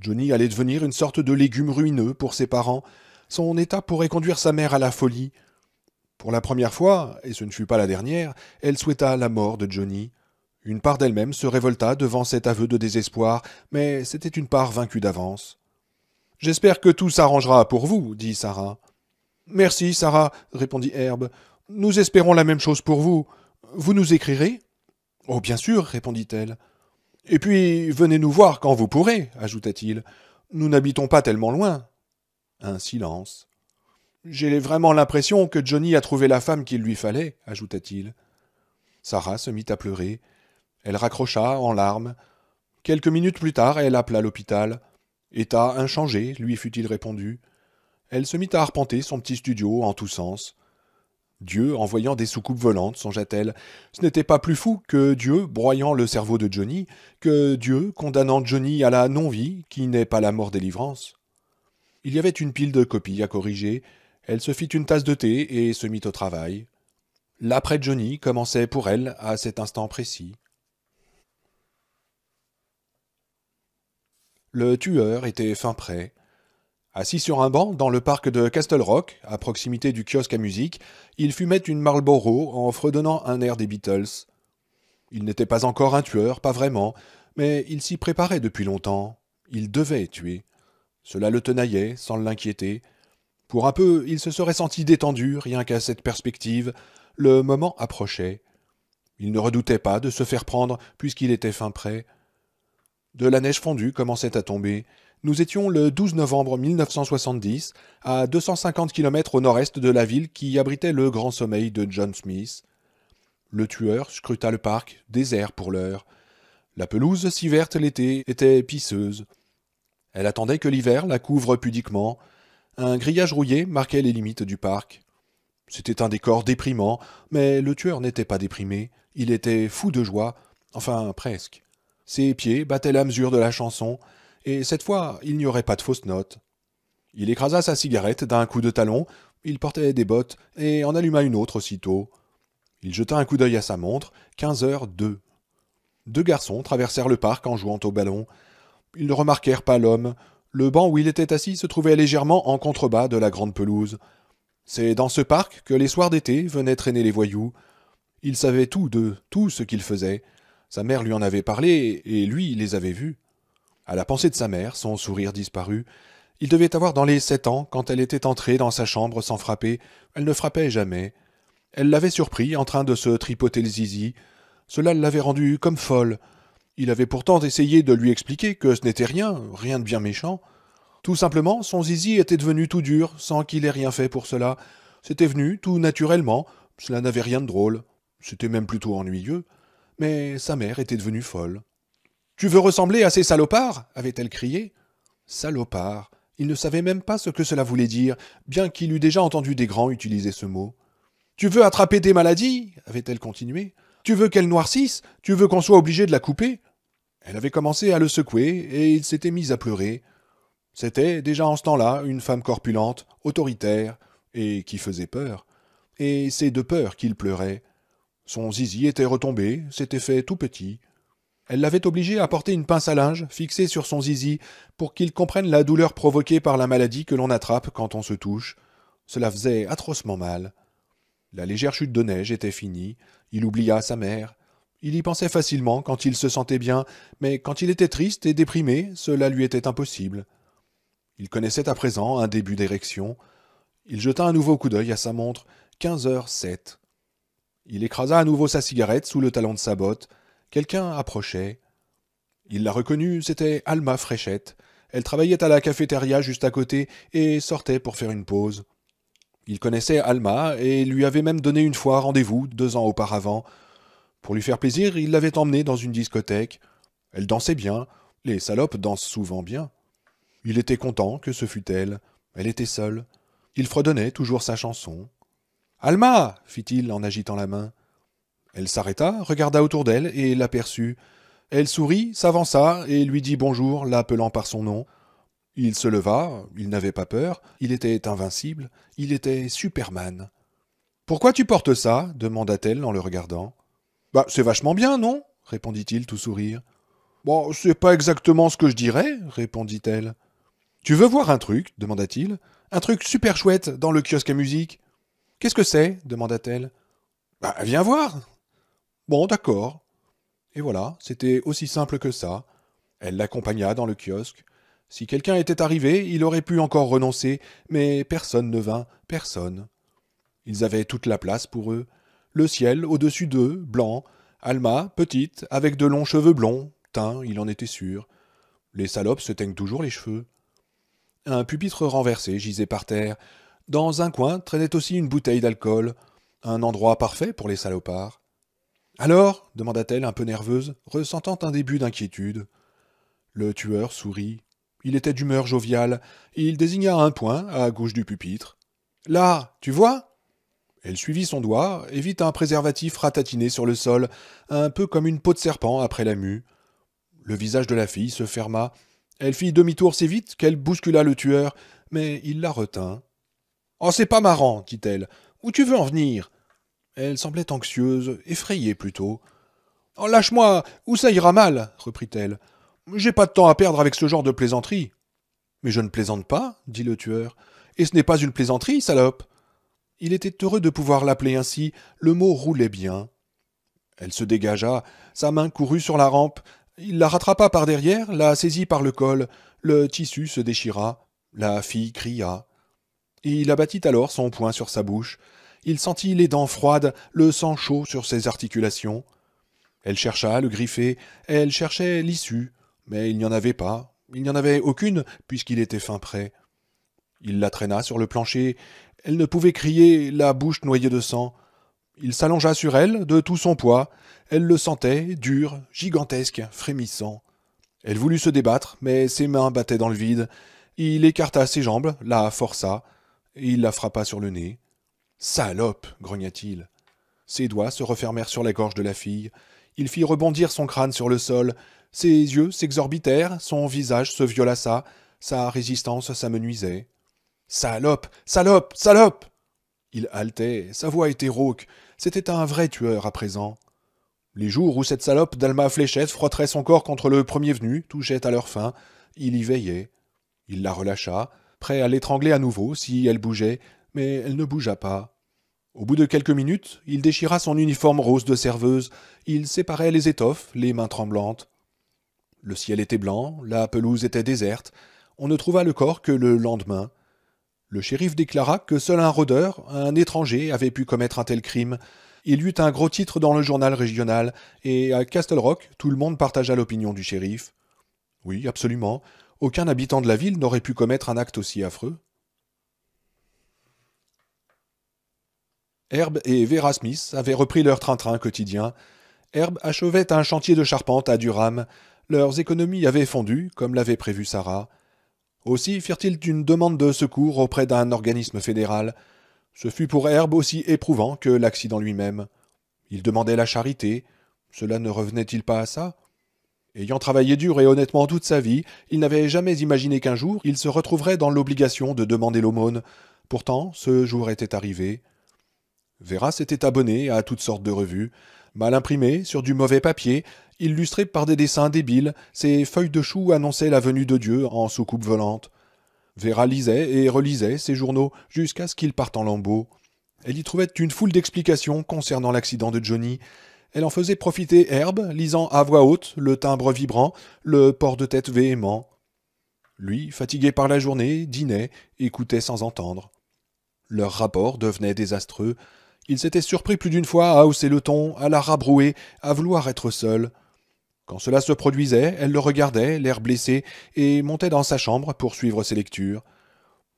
Johnny allait devenir une sorte de légume ruineux pour ses parents, son état pourrait conduire sa mère à la folie. Pour la première fois, et ce ne fut pas la dernière, elle souhaita la mort de Johnny. Une part d'elle-même se révolta devant cet aveu de désespoir, mais c'était une part vaincue d'avance. J'espère que tout s'arrangera pour vous, dit Sarah. Merci, Sarah, répondit Herbe. Nous espérons la même chose pour vous. Vous nous écrirez Oh, bien sûr, répondit-elle. Et puis, venez nous voir quand vous pourrez, ajouta-t-il. Nous n'habitons pas tellement loin. Un silence. J'ai vraiment l'impression que Johnny a trouvé la femme qu'il lui fallait, ajouta-t-il. Sarah se mit à pleurer. Elle raccrocha en larmes. Quelques minutes plus tard, elle appela l'hôpital. État inchangé, lui fut-il répondu. Elle se mit à arpenter son petit studio en tous sens. Dieu, en voyant des soucoupes volantes, songea-t-elle, ce n'était pas plus fou que Dieu broyant le cerveau de Johnny, que Dieu condamnant Johnny à la non-vie, qui n'est pas la mort délivrance. Il y avait une pile de copies à corriger. Elle se fit une tasse de thé et se mit au travail. L'après Johnny commençait pour elle à cet instant précis. Le tueur était fin prêt. Assis sur un banc dans le parc de Castle Rock, à proximité du kiosque à musique, il fumait une Marlboro en fredonnant un air des Beatles. Il n'était pas encore un tueur, pas vraiment, mais il s'y préparait depuis longtemps. Il devait tuer. Cela le tenaillait, sans l'inquiéter. Pour un peu, il se serait senti détendu, rien qu'à cette perspective. Le moment approchait. Il ne redoutait pas de se faire prendre, puisqu'il était fin prêt. De la neige fondue commençait à tomber. Nous étions le 12 novembre 1970, à 250 kilomètres au nord-est de la ville qui abritait le grand sommeil de John Smith. Le tueur scruta le parc, désert pour l'heure. La pelouse, si verte l'été, était pisseuse. Elle attendait que l'hiver la couvre pudiquement. Un grillage rouillé marquait les limites du parc. C'était un décor déprimant, mais le tueur n'était pas déprimé, il était fou de joie, enfin presque. Ses pieds battaient la mesure de la chanson, et cette fois il n'y aurait pas de fausses notes. Il écrasa sa cigarette d'un coup de talon, il portait des bottes, et en alluma une autre aussitôt. Il jeta un coup d'œil à sa montre, quinze heures deux. Deux garçons traversèrent le parc en jouant au ballon. Ils ne remarquèrent pas l'homme. Le banc où il était assis se trouvait légèrement en contrebas de la grande pelouse. C'est dans ce parc que les soirs d'été venaient traîner les voyous. Il savait tout d'eux, tout ce qu'ils faisaient. Sa mère lui en avait parlé, et lui les avait vus. À la pensée de sa mère, son sourire disparut. Il devait avoir dans les sept ans quand elle était entrée dans sa chambre sans frapper. Elle ne frappait jamais. Elle l'avait surpris en train de se tripoter le zizi. Cela l'avait rendu comme folle. Il avait pourtant essayé de lui expliquer que ce n'était rien, rien de bien méchant. Tout simplement, son zizi était devenu tout dur, sans qu'il ait rien fait pour cela. C'était venu, tout naturellement, cela n'avait rien de drôle. C'était même plutôt ennuyeux. Mais sa mère était devenue folle. Tu veux ressembler à ces salopards avait-elle crié. Salopards. Il ne savait même pas ce que cela voulait dire, bien qu'il eût déjà entendu des grands utiliser ce mot. Tu veux attraper des maladies avait-elle continué. Tu veux qu'elle noircisse Tu veux qu'on soit obligé de la couper Elle avait commencé à le secouer, et il s'était mis à pleurer. C'était, déjà en ce temps-là, une femme corpulente, autoritaire, et qui faisait peur. Et c'est de peur qu'il pleurait. Son zizi était retombé, s'était fait tout petit. Elle l'avait obligé à porter une pince à linge fixée sur son zizi pour qu'il comprenne la douleur provoquée par la maladie que l'on attrape quand on se touche. Cela faisait atrocement mal. La légère chute de neige était finie, il oublia sa mère. Il y pensait facilement quand il se sentait bien, mais quand il était triste et déprimé, cela lui était impossible. Il connaissait à présent un début d'érection. Il jeta un nouveau coup d'œil à sa montre. Quinze heures sept. Il écrasa à nouveau sa cigarette sous le talon de sa botte. Quelqu'un approchait. Il la reconnut, c'était Alma Fréchette. Elle travaillait à la cafétéria juste à côté et sortait pour faire une pause. Il connaissait Alma et lui avait même donné une fois rendez-vous deux ans auparavant. Pour lui faire plaisir, il l'avait emmenée dans une discothèque. Elle dansait bien, les salopes dansent souvent bien. Il était content que ce fût elle, elle était seule. Il fredonnait toujours sa chanson. Alma fit-il en agitant la main. Elle s'arrêta, regarda autour d'elle et l'aperçut. Elle sourit, s'avança et lui dit bonjour, l'appelant par son nom. Il se leva, il n'avait pas peur, il était invincible, il était Superman. Pourquoi tu portes ça demanda-t-elle en le regardant. Bah, c'est vachement bien, non répondit-il tout sourire. Bon, c'est pas exactement ce que je dirais, répondit-elle. Tu veux voir un truc demanda-t-il. Un truc super chouette dans le kiosque à musique. Qu'est-ce que c'est demanda-t-elle. Bah, viens voir Bon, d'accord. Et voilà, c'était aussi simple que ça. Elle l'accompagna dans le kiosque. Si quelqu'un était arrivé, il aurait pu encore renoncer, mais personne ne vint, personne. Ils avaient toute la place pour eux. Le ciel au-dessus d'eux, blanc, Alma, petite, avec de longs cheveux blonds, teint, il en était sûr. Les salopes se teignent toujours les cheveux. Un pupitre renversé gisait par terre. Dans un coin traînait aussi une bouteille d'alcool, un endroit parfait pour les salopards. Alors demanda-t-elle un peu nerveuse, ressentant un début d'inquiétude. Le tueur sourit. Il était d'humeur joviale, et il désigna un point à gauche du pupitre. Là, tu vois Elle suivit son doigt et vit un préservatif ratatiné sur le sol, un peu comme une peau de serpent après la mue. Le visage de la fille se ferma. Elle fit demi-tour si vite qu'elle bouscula le tueur, mais il la retint. Oh, c'est pas marrant, dit-elle. Où tu veux en venir Elle semblait anxieuse, effrayée plutôt. Oh, lâche-moi, ou ça ira mal, reprit-elle. J'ai pas de temps à perdre avec ce genre de plaisanterie. Mais je ne plaisante pas, dit le tueur. Et ce n'est pas une plaisanterie, salope. Il était heureux de pouvoir l'appeler ainsi, le mot roulait bien. Elle se dégagea, sa main courut sur la rampe, il la rattrapa par derrière, la saisit par le col, le tissu se déchira, la fille cria. Il abattit alors son poing sur sa bouche, il sentit les dents froides, le sang chaud sur ses articulations. Elle chercha à le griffer, elle cherchait l'issue, mais il n'y en avait pas, il n'y en avait aucune, puisqu'il était fin prêt. Il la traîna sur le plancher, elle ne pouvait crier, la bouche noyée de sang. Il s'allongea sur elle de tout son poids, elle le sentait, dur, gigantesque, frémissant. Elle voulut se débattre, mais ses mains battaient dans le vide. Il écarta ses jambes, la força, et il la frappa sur le nez. Salope grogna-t-il. Ses doigts se refermèrent sur la gorge de la fille. Il fit rebondir son crâne sur le sol. Ses yeux s'exorbitèrent, son visage se violaça, sa résistance s'amenuisait. Salope Salope Salope Il haletait, sa voix était rauque, c'était un vrai tueur à présent. Les jours où cette salope d'Alma Fléchette frotterait son corps contre le premier venu, touchait à leur fin, il y veillait. Il la relâcha, prêt à l'étrangler à nouveau si elle bougeait, mais elle ne bougea pas. Au bout de quelques minutes, il déchira son uniforme rose de serveuse, il séparait les étoffes, les mains tremblantes. Le ciel était blanc, la pelouse était déserte. On ne trouva le corps que le lendemain. Le shérif déclara que seul un rôdeur, un étranger, avait pu commettre un tel crime. Il eut un gros titre dans le journal régional, et à Castle Rock, tout le monde partagea l'opinion du shérif. Oui, absolument. Aucun habitant de la ville n'aurait pu commettre un acte aussi affreux. Herb et Vera Smith avaient repris leur train-train quotidien. Herb achevait un chantier de charpente à Durham. Leurs économies avaient fondu, comme l'avait prévu Sarah. Aussi firent-ils une demande de secours auprès d'un organisme fédéral. Ce fut pour Herbe aussi éprouvant que l'accident lui-même. Il demandait la charité. Cela ne revenait-il pas à ça Ayant travaillé dur et honnêtement toute sa vie, il n'avait jamais imaginé qu'un jour il se retrouverait dans l'obligation de demander l'aumône. Pourtant, ce jour était arrivé. Vera s'était abonné à toutes sortes de revues, mal imprimées, sur du mauvais papier, Illustré par des dessins débiles, ses feuilles de chou annonçaient la venue de Dieu en soucoupe volante. Vera lisait et relisait ses journaux jusqu'à ce qu'ils partent en lambeaux. Elle y trouvait une foule d'explications concernant l'accident de Johnny. Elle en faisait profiter Herbe, lisant à voix haute, le timbre vibrant, le port de tête véhément. Lui, fatigué par la journée, dînait, écoutait sans entendre. Leur rapport devenait désastreux. Il s'était surpris plus d'une fois à hausser le ton, à la rabrouer, à vouloir être seul. Quand cela se produisait, elle le regardait, l'air blessé, et montait dans sa chambre pour suivre ses lectures.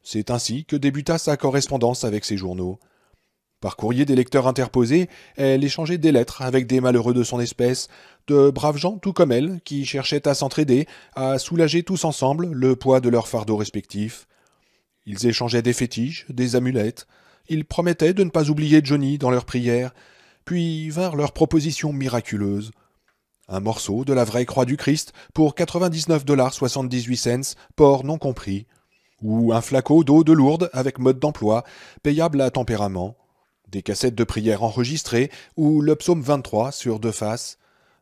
C'est ainsi que débuta sa correspondance avec ses journaux. Par courrier des lecteurs interposés, elle échangeait des lettres avec des malheureux de son espèce, de braves gens tout comme elle, qui cherchaient à s'entraider, à soulager tous ensemble le poids de leurs fardeaux respectifs. Ils échangeaient des fétiches, des amulettes, ils promettaient de ne pas oublier Johnny dans leurs prières, puis vinrent leurs propositions miraculeuses. Un morceau de la vraie croix du Christ pour 99,78$, port non compris. Ou un flacon d'eau de lourde avec mode d'emploi, payable à tempérament. Des cassettes de prières enregistrées ou le psaume 23 sur deux faces.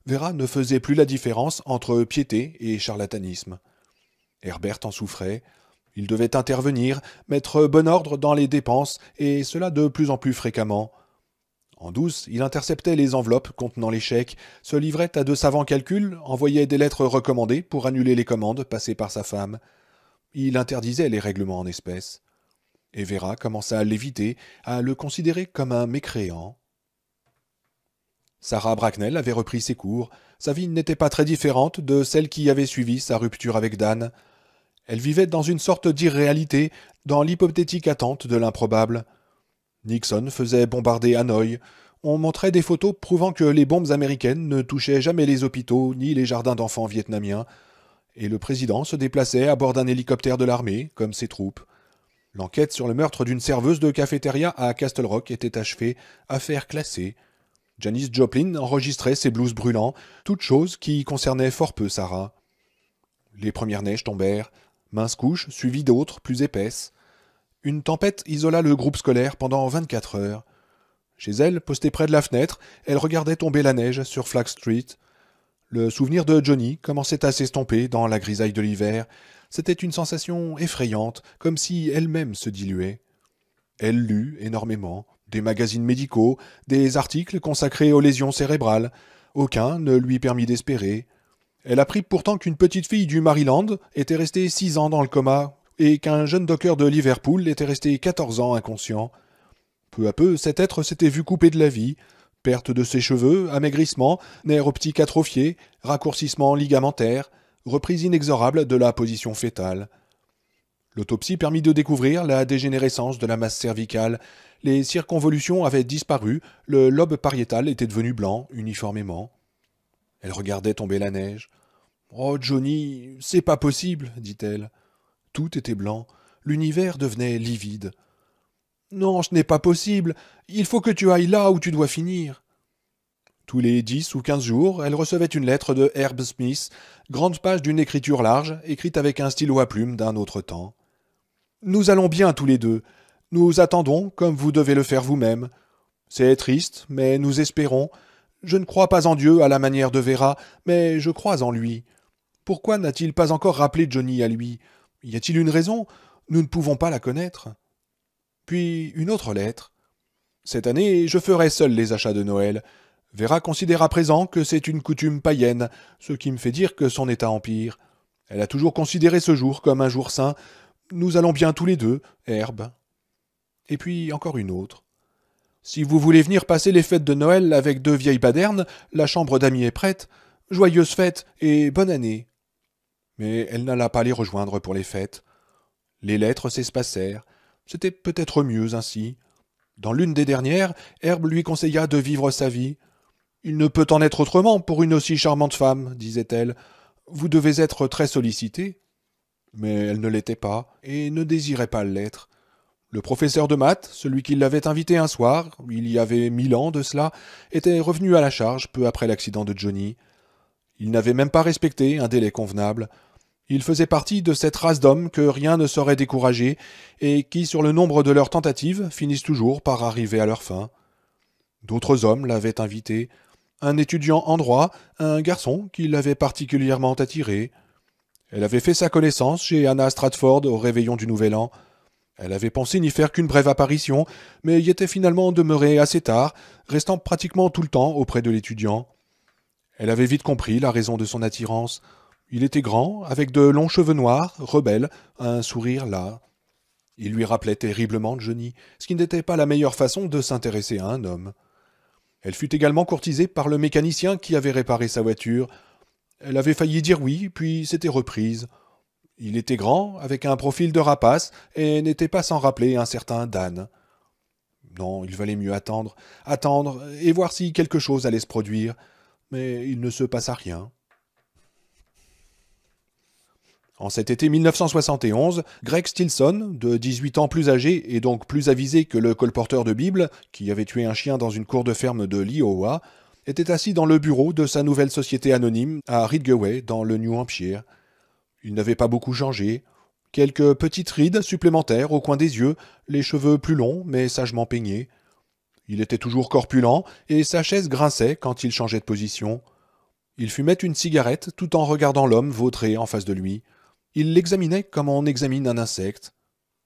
Vera ne faisait plus la différence entre piété et charlatanisme. Herbert en souffrait. Il devait intervenir, mettre bon ordre dans les dépenses, et cela de plus en plus fréquemment. En douce, il interceptait les enveloppes contenant les chèques, se livrait à de savants calculs, envoyait des lettres recommandées pour annuler les commandes passées par sa femme. Il interdisait les règlements en espèces. Et Vera commença à l'éviter, à le considérer comme un mécréant. Sarah Bracknell avait repris ses cours. Sa vie n'était pas très différente de celle qui avait suivi sa rupture avec Dan. Elle vivait dans une sorte d'irréalité, dans l'hypothétique attente de l'improbable. Nixon faisait bombarder Hanoï. On montrait des photos prouvant que les bombes américaines ne touchaient jamais les hôpitaux ni les jardins d'enfants vietnamiens. Et le président se déplaçait à bord d'un hélicoptère de l'armée, comme ses troupes. L'enquête sur le meurtre d'une serveuse de cafétéria à Castle Rock était achevée, affaire classée. Janice Joplin enregistrait ses blouses brûlants, toutes choses qui concernaient fort peu Sarah. Les premières neiges tombèrent, minces couches suivies d'autres plus épaisses une tempête isola le groupe scolaire pendant 24 heures. Chez elle, postée près de la fenêtre, elle regardait tomber la neige sur Flag Street. Le souvenir de Johnny commençait à s'estomper dans la grisaille de l'hiver. C'était une sensation effrayante, comme si elle-même se diluait. Elle lut énormément, des magazines médicaux, des articles consacrés aux lésions cérébrales. Aucun ne lui permit d'espérer. Elle apprit pourtant qu'une petite fille du Maryland était restée six ans dans le coma et qu'un jeune docteur de Liverpool était resté quatorze ans inconscient. Peu à peu, cet être s'était vu coupé de la vie, perte de ses cheveux, amaigrissement, nerfs optiques atrophiés, raccourcissement ligamentaire, reprise inexorable de la position fœtale. L'autopsie permit de découvrir la dégénérescence de la masse cervicale, les circonvolutions avaient disparu, le lobe pariétal était devenu blanc, uniformément. Elle regardait tomber la neige. Oh, Johnny, c'est pas possible, dit-elle. Tout était blanc, l'univers devenait livide. Non, ce n'est pas possible. Il faut que tu ailles là où tu dois finir. Tous les dix ou quinze jours, elle recevait une lettre de Herb Smith, grande page d'une écriture large, écrite avec un stylo à plume d'un autre temps. Nous allons bien tous les deux. Nous attendons, comme vous devez le faire vous-même. C'est triste, mais nous espérons. Je ne crois pas en Dieu à la manière de Vera, mais je crois en lui. Pourquoi n'a-t-il pas encore rappelé Johnny à lui y a-t-il une raison Nous ne pouvons pas la connaître. Puis une autre lettre. Cette année, je ferai seul les achats de Noël. Vera considère à présent que c'est une coutume païenne, ce qui me fait dire que son état empire. Elle a toujours considéré ce jour comme un jour saint. Nous allons bien tous les deux, Herbe. Et puis encore une autre. Si vous voulez venir passer les fêtes de Noël avec deux vieilles badernes, la chambre d'amis est prête. Joyeuses fêtes et bonne année mais elle n'alla pas les rejoindre pour les fêtes. Les lettres s'espacèrent. C'était peut-être mieux ainsi. Dans l'une des dernières, Herbe lui conseilla de vivre sa vie. Il ne peut en être autrement pour une aussi charmante femme, disait-elle. Vous devez être très sollicité. Mais elle ne l'était pas, et ne désirait pas l'être. Le professeur de maths, celui qui l'avait invité un soir, il y avait mille ans de cela, était revenu à la charge peu après l'accident de Johnny. Il n'avait même pas respecté un délai convenable. Il faisait partie de cette race d'hommes que rien ne saurait décourager et qui, sur le nombre de leurs tentatives, finissent toujours par arriver à leur fin. D'autres hommes l'avaient invité, un étudiant en droit, un garçon qui l'avait particulièrement attiré. Elle avait fait sa connaissance chez Anna Stratford au réveillon du Nouvel An. Elle avait pensé n'y faire qu'une brève apparition, mais y était finalement demeurée assez tard, restant pratiquement tout le temps auprès de l'étudiant. Elle avait vite compris la raison de son attirance. Il était grand, avec de longs cheveux noirs, rebelles, un sourire là. Il lui rappelait terriblement Johnny, ce qui n'était pas la meilleure façon de s'intéresser à un homme. Elle fut également courtisée par le mécanicien qui avait réparé sa voiture. Elle avait failli dire oui, puis s'était reprise. Il était grand, avec un profil de rapace, et n'était pas sans rappeler un certain Dan. Non, il valait mieux attendre, attendre, et voir si quelque chose allait se produire mais il ne se passa rien. En cet été 1971, Greg Stilson, de 18 ans plus âgé et donc plus avisé que le colporteur de Bible, qui avait tué un chien dans une cour de ferme de l'Iowa, était assis dans le bureau de sa nouvelle société anonyme à Ridgeway, dans le New Hampshire. Il n'avait pas beaucoup changé. Quelques petites rides supplémentaires au coin des yeux, les cheveux plus longs mais sagement peignés. Il était toujours corpulent, et sa chaise grinçait quand il changeait de position. Il fumait une cigarette tout en regardant l'homme vautré en face de lui. Il l'examinait comme on examine un insecte.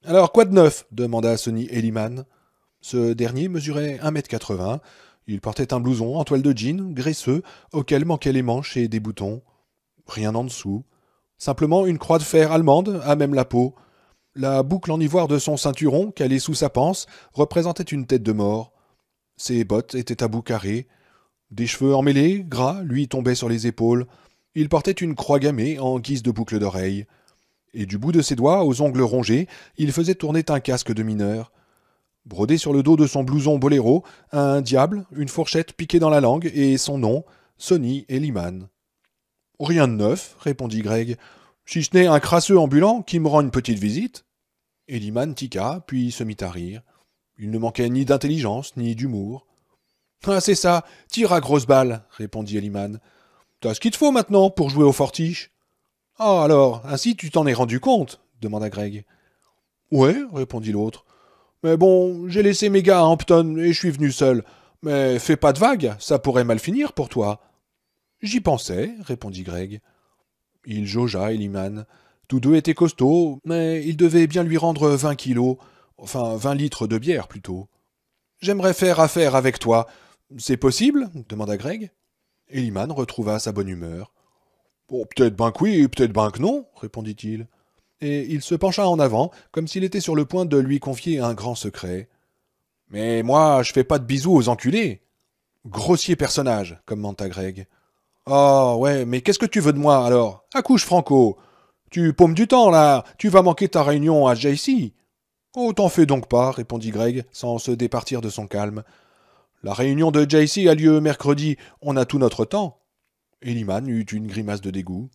Alors quoi de neuf demanda Sonny Elliman. Ce dernier mesurait mètre m 80 Il portait un blouson en toile de jean, graisseux, auquel manquaient les manches et des boutons. Rien en dessous. Simplement une croix de fer allemande, à même la peau. La boucle en ivoire de son ceinturon, calée sous sa panse, représentait une tête de mort. Ses bottes étaient à bout carré, des cheveux emmêlés, gras, lui tombaient sur les épaules. Il portait une croix gammée en guise de boucle d'oreille. Et du bout de ses doigts, aux ongles rongés, il faisait tourner un casque de mineur. Brodé sur le dos de son blouson boléro, un diable, une fourchette piquée dans la langue et son nom, Sonny Eliman. Rien de neuf, répondit Greg. Si ce n'est un crasseux ambulant qui me rend une petite visite. Eliman tiqua, puis se mit à rire. Il ne manquait ni d'intelligence, ni d'humour. Ah, c'est ça, tire à grosse balle, répondit Eliman. T'as ce qu'il te faut maintenant pour jouer au fortiche. Ah, alors, ainsi tu t'en es rendu compte demanda Greg. Ouais, répondit l'autre. Mais bon, j'ai laissé mes gars à Hampton et je suis venu seul. Mais fais pas de vagues, ça pourrait mal finir pour toi. J'y pensais, répondit Greg. Il jaugea Eliman. Tous deux étaient costauds, mais il devait bien lui rendre vingt kilos. Enfin, vingt litres de bière plutôt. J'aimerais faire affaire avec toi. C'est possible demanda Greg. Eliman retrouva sa bonne humeur. Bon, peut-être ben que oui, peut-être ben que non, répondit-il. Et il se pencha en avant, comme s'il était sur le point de lui confier un grand secret. Mais moi, je fais pas de bisous aux enculés. Grossier personnage, commenta Greg. Ah oh, ouais, mais qu'est-ce que tu veux de moi alors Accouche Franco. Tu paumes du temps là, tu vas manquer ta réunion à JC. Oh, t'en fais donc pas, répondit Greg, sans se départir de son calme. La réunion de JC a lieu mercredi, on a tout notre temps. Eliman eut une grimace de dégoût.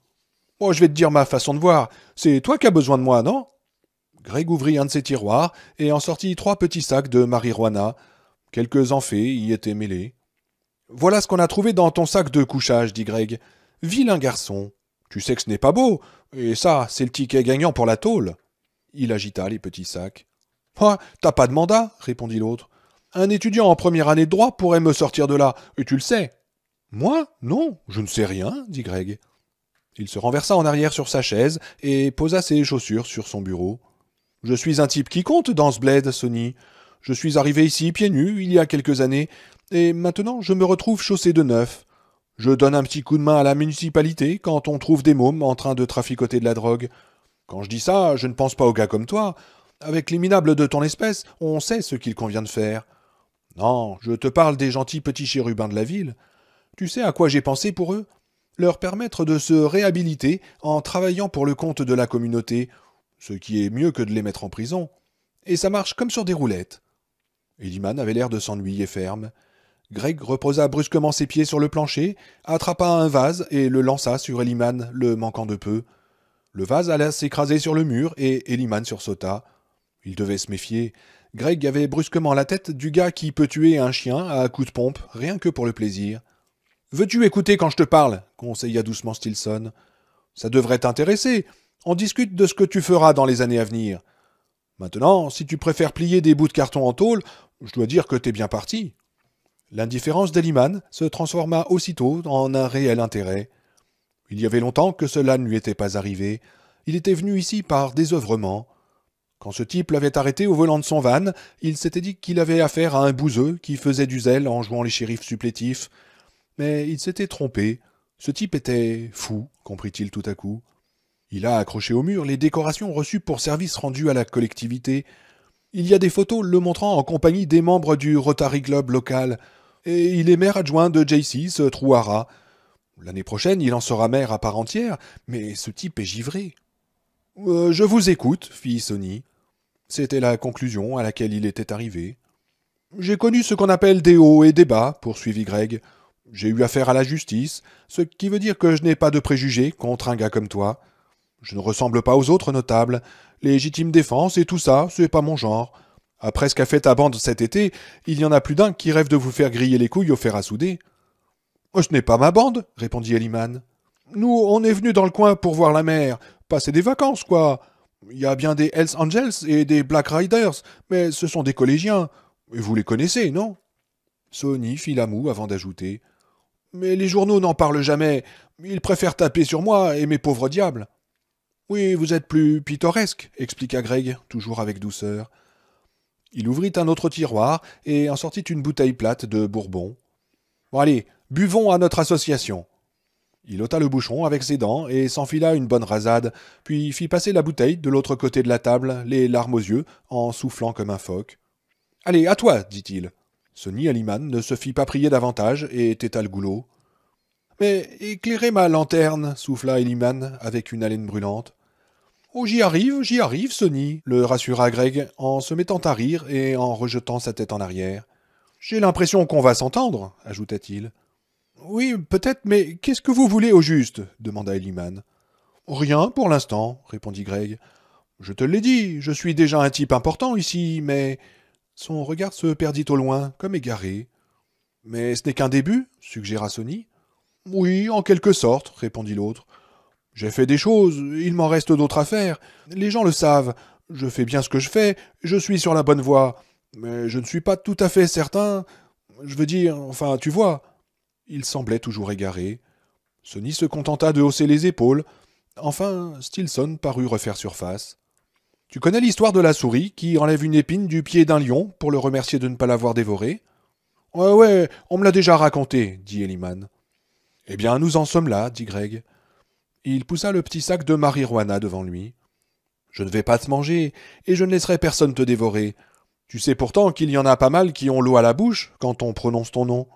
Moi, oh, je vais te dire ma façon de voir. C'est toi qui as besoin de moi, non Greg ouvrit un de ses tiroirs et en sortit trois petits sacs de marijuana. Quelques enfées y étaient mêlés. Voilà ce qu'on a trouvé dans ton sac de couchage, dit Greg. Vilain garçon. Tu sais que ce n'est pas beau. Et ça, c'est le ticket gagnant pour la tôle. Il agita les petits sacs. Ah, t'as pas de mandat, répondit l'autre. Un étudiant en première année de droit pourrait me sortir de là, et tu le sais. Moi Non, je ne sais rien, dit Greg. Il se renversa en arrière sur sa chaise et posa ses chaussures sur son bureau. Je suis un type qui compte dans ce bled, Sonny. Je suis arrivé ici pieds nus il y a quelques années, et maintenant je me retrouve chaussé de neuf. Je donne un petit coup de main à la municipalité quand on trouve des mômes en train de traficoter de la drogue. Quand je dis ça, je ne pense pas aux gars comme toi. Avec les de ton espèce, on sait ce qu'il convient de faire. Non, je te parle des gentils petits chérubins de la ville. Tu sais à quoi j'ai pensé pour eux Leur permettre de se réhabiliter en travaillant pour le compte de la communauté, ce qui est mieux que de les mettre en prison. Et ça marche comme sur des roulettes. Eliman avait l'air de s'ennuyer ferme. Greg reposa brusquement ses pieds sur le plancher, attrapa un vase et le lança sur Eliman, le manquant de peu. Le vase alla s'écraser sur le mur et Eliman sursauta. Il devait se méfier. Greg avait brusquement la tête du gars qui peut tuer un chien à coups de pompe, rien que pour le plaisir. Veux-tu écouter quand je te parle conseilla doucement Stilson. Ça devrait t'intéresser. On discute de ce que tu feras dans les années à venir. Maintenant, si tu préfères plier des bouts de carton en tôle, je dois dire que t'es bien parti. L'indifférence d'Eliman se transforma aussitôt en un réel intérêt. Il y avait longtemps que cela ne lui était pas arrivé. Il était venu ici par désœuvrement. Quand ce type l'avait arrêté au volant de son van, il s'était dit qu'il avait affaire à un bouseux qui faisait du zèle en jouant les shérifs supplétifs. Mais il s'était trompé. Ce type était fou, comprit-il tout à coup. Il a accroché au mur les décorations reçues pour services rendus à la collectivité. Il y a des photos le montrant en compagnie des membres du Rotary Club local. Et il est maire adjoint de JC, ce Trouara, L'année prochaine, il en sera maire à part entière, mais ce type est givré. Euh, je vous écoute, fit Sonny. C'était la conclusion à laquelle il était arrivé. J'ai connu ce qu'on appelle des hauts et des bas, poursuivit Greg. J'ai eu affaire à la justice, ce qui veut dire que je n'ai pas de préjugés contre un gars comme toi. Je ne ressemble pas aux autres notables. Légitime défense et tout ça, c'est pas mon genre. Après ce qu'a fait ta bande cet été, il y en a plus d'un qui rêve de vous faire griller les couilles au fer à souder. Ce n'est pas ma bande, répondit Eliman. Nous, on est venus dans le coin pour voir la mer, passer des vacances, quoi. Il y a bien des Hells Angels et des Black Riders, mais ce sont des collégiens. Et vous les connaissez, non Sony fit la moue avant d'ajouter. Mais les journaux n'en parlent jamais. Ils préfèrent taper sur moi et mes pauvres diables. Oui, vous êtes plus pittoresque, expliqua Greg, toujours avec douceur. Il ouvrit un autre tiroir et en sortit une bouteille plate de Bourbon. Bon, allez, Buvons à notre association. Il ôta le bouchon avec ses dents et s'enfila une bonne rasade, puis fit passer la bouteille de l'autre côté de la table, les larmes aux yeux, en soufflant comme un phoque. Allez, à toi, dit-il. Ce Aliman ne se fit pas prier davantage et était le goulot. Mais éclairez ma lanterne, souffla Eliman avec une haleine brûlante. Oh, j'y arrive, j'y arrive, Sonny, le rassura Greg en se mettant à rire et en rejetant sa tête en arrière. J'ai l'impression qu'on va s'entendre, ajouta-t-il. Oui, peut-être, mais qu'est-ce que vous voulez au juste demanda Eliman. Rien pour l'instant, répondit Greg. Je te l'ai dit, je suis déjà un type important ici, mais. Son regard se perdit au loin, comme égaré. Mais ce n'est qu'un début, suggéra Sonny. « Oui, en quelque sorte, répondit l'autre. J'ai fait des choses, il m'en reste d'autres à faire. Les gens le savent. Je fais bien ce que je fais, je suis sur la bonne voie. Mais je ne suis pas tout à fait certain. Je veux dire, enfin, tu vois. Il semblait toujours égaré. Sonny se contenta de hausser les épaules. Enfin, Stilson parut refaire surface. Tu connais l'histoire de la souris qui enlève une épine du pied d'un lion pour le remercier de ne pas l'avoir dévoré Ouais, ouais, on me l'a déjà raconté, dit Eliman. Eh bien, nous en sommes là, dit Greg. Il poussa le petit sac de marijuana devant lui. Je ne vais pas te manger, et je ne laisserai personne te dévorer. Tu sais pourtant qu'il y en a pas mal qui ont l'eau à la bouche quand on prononce ton nom.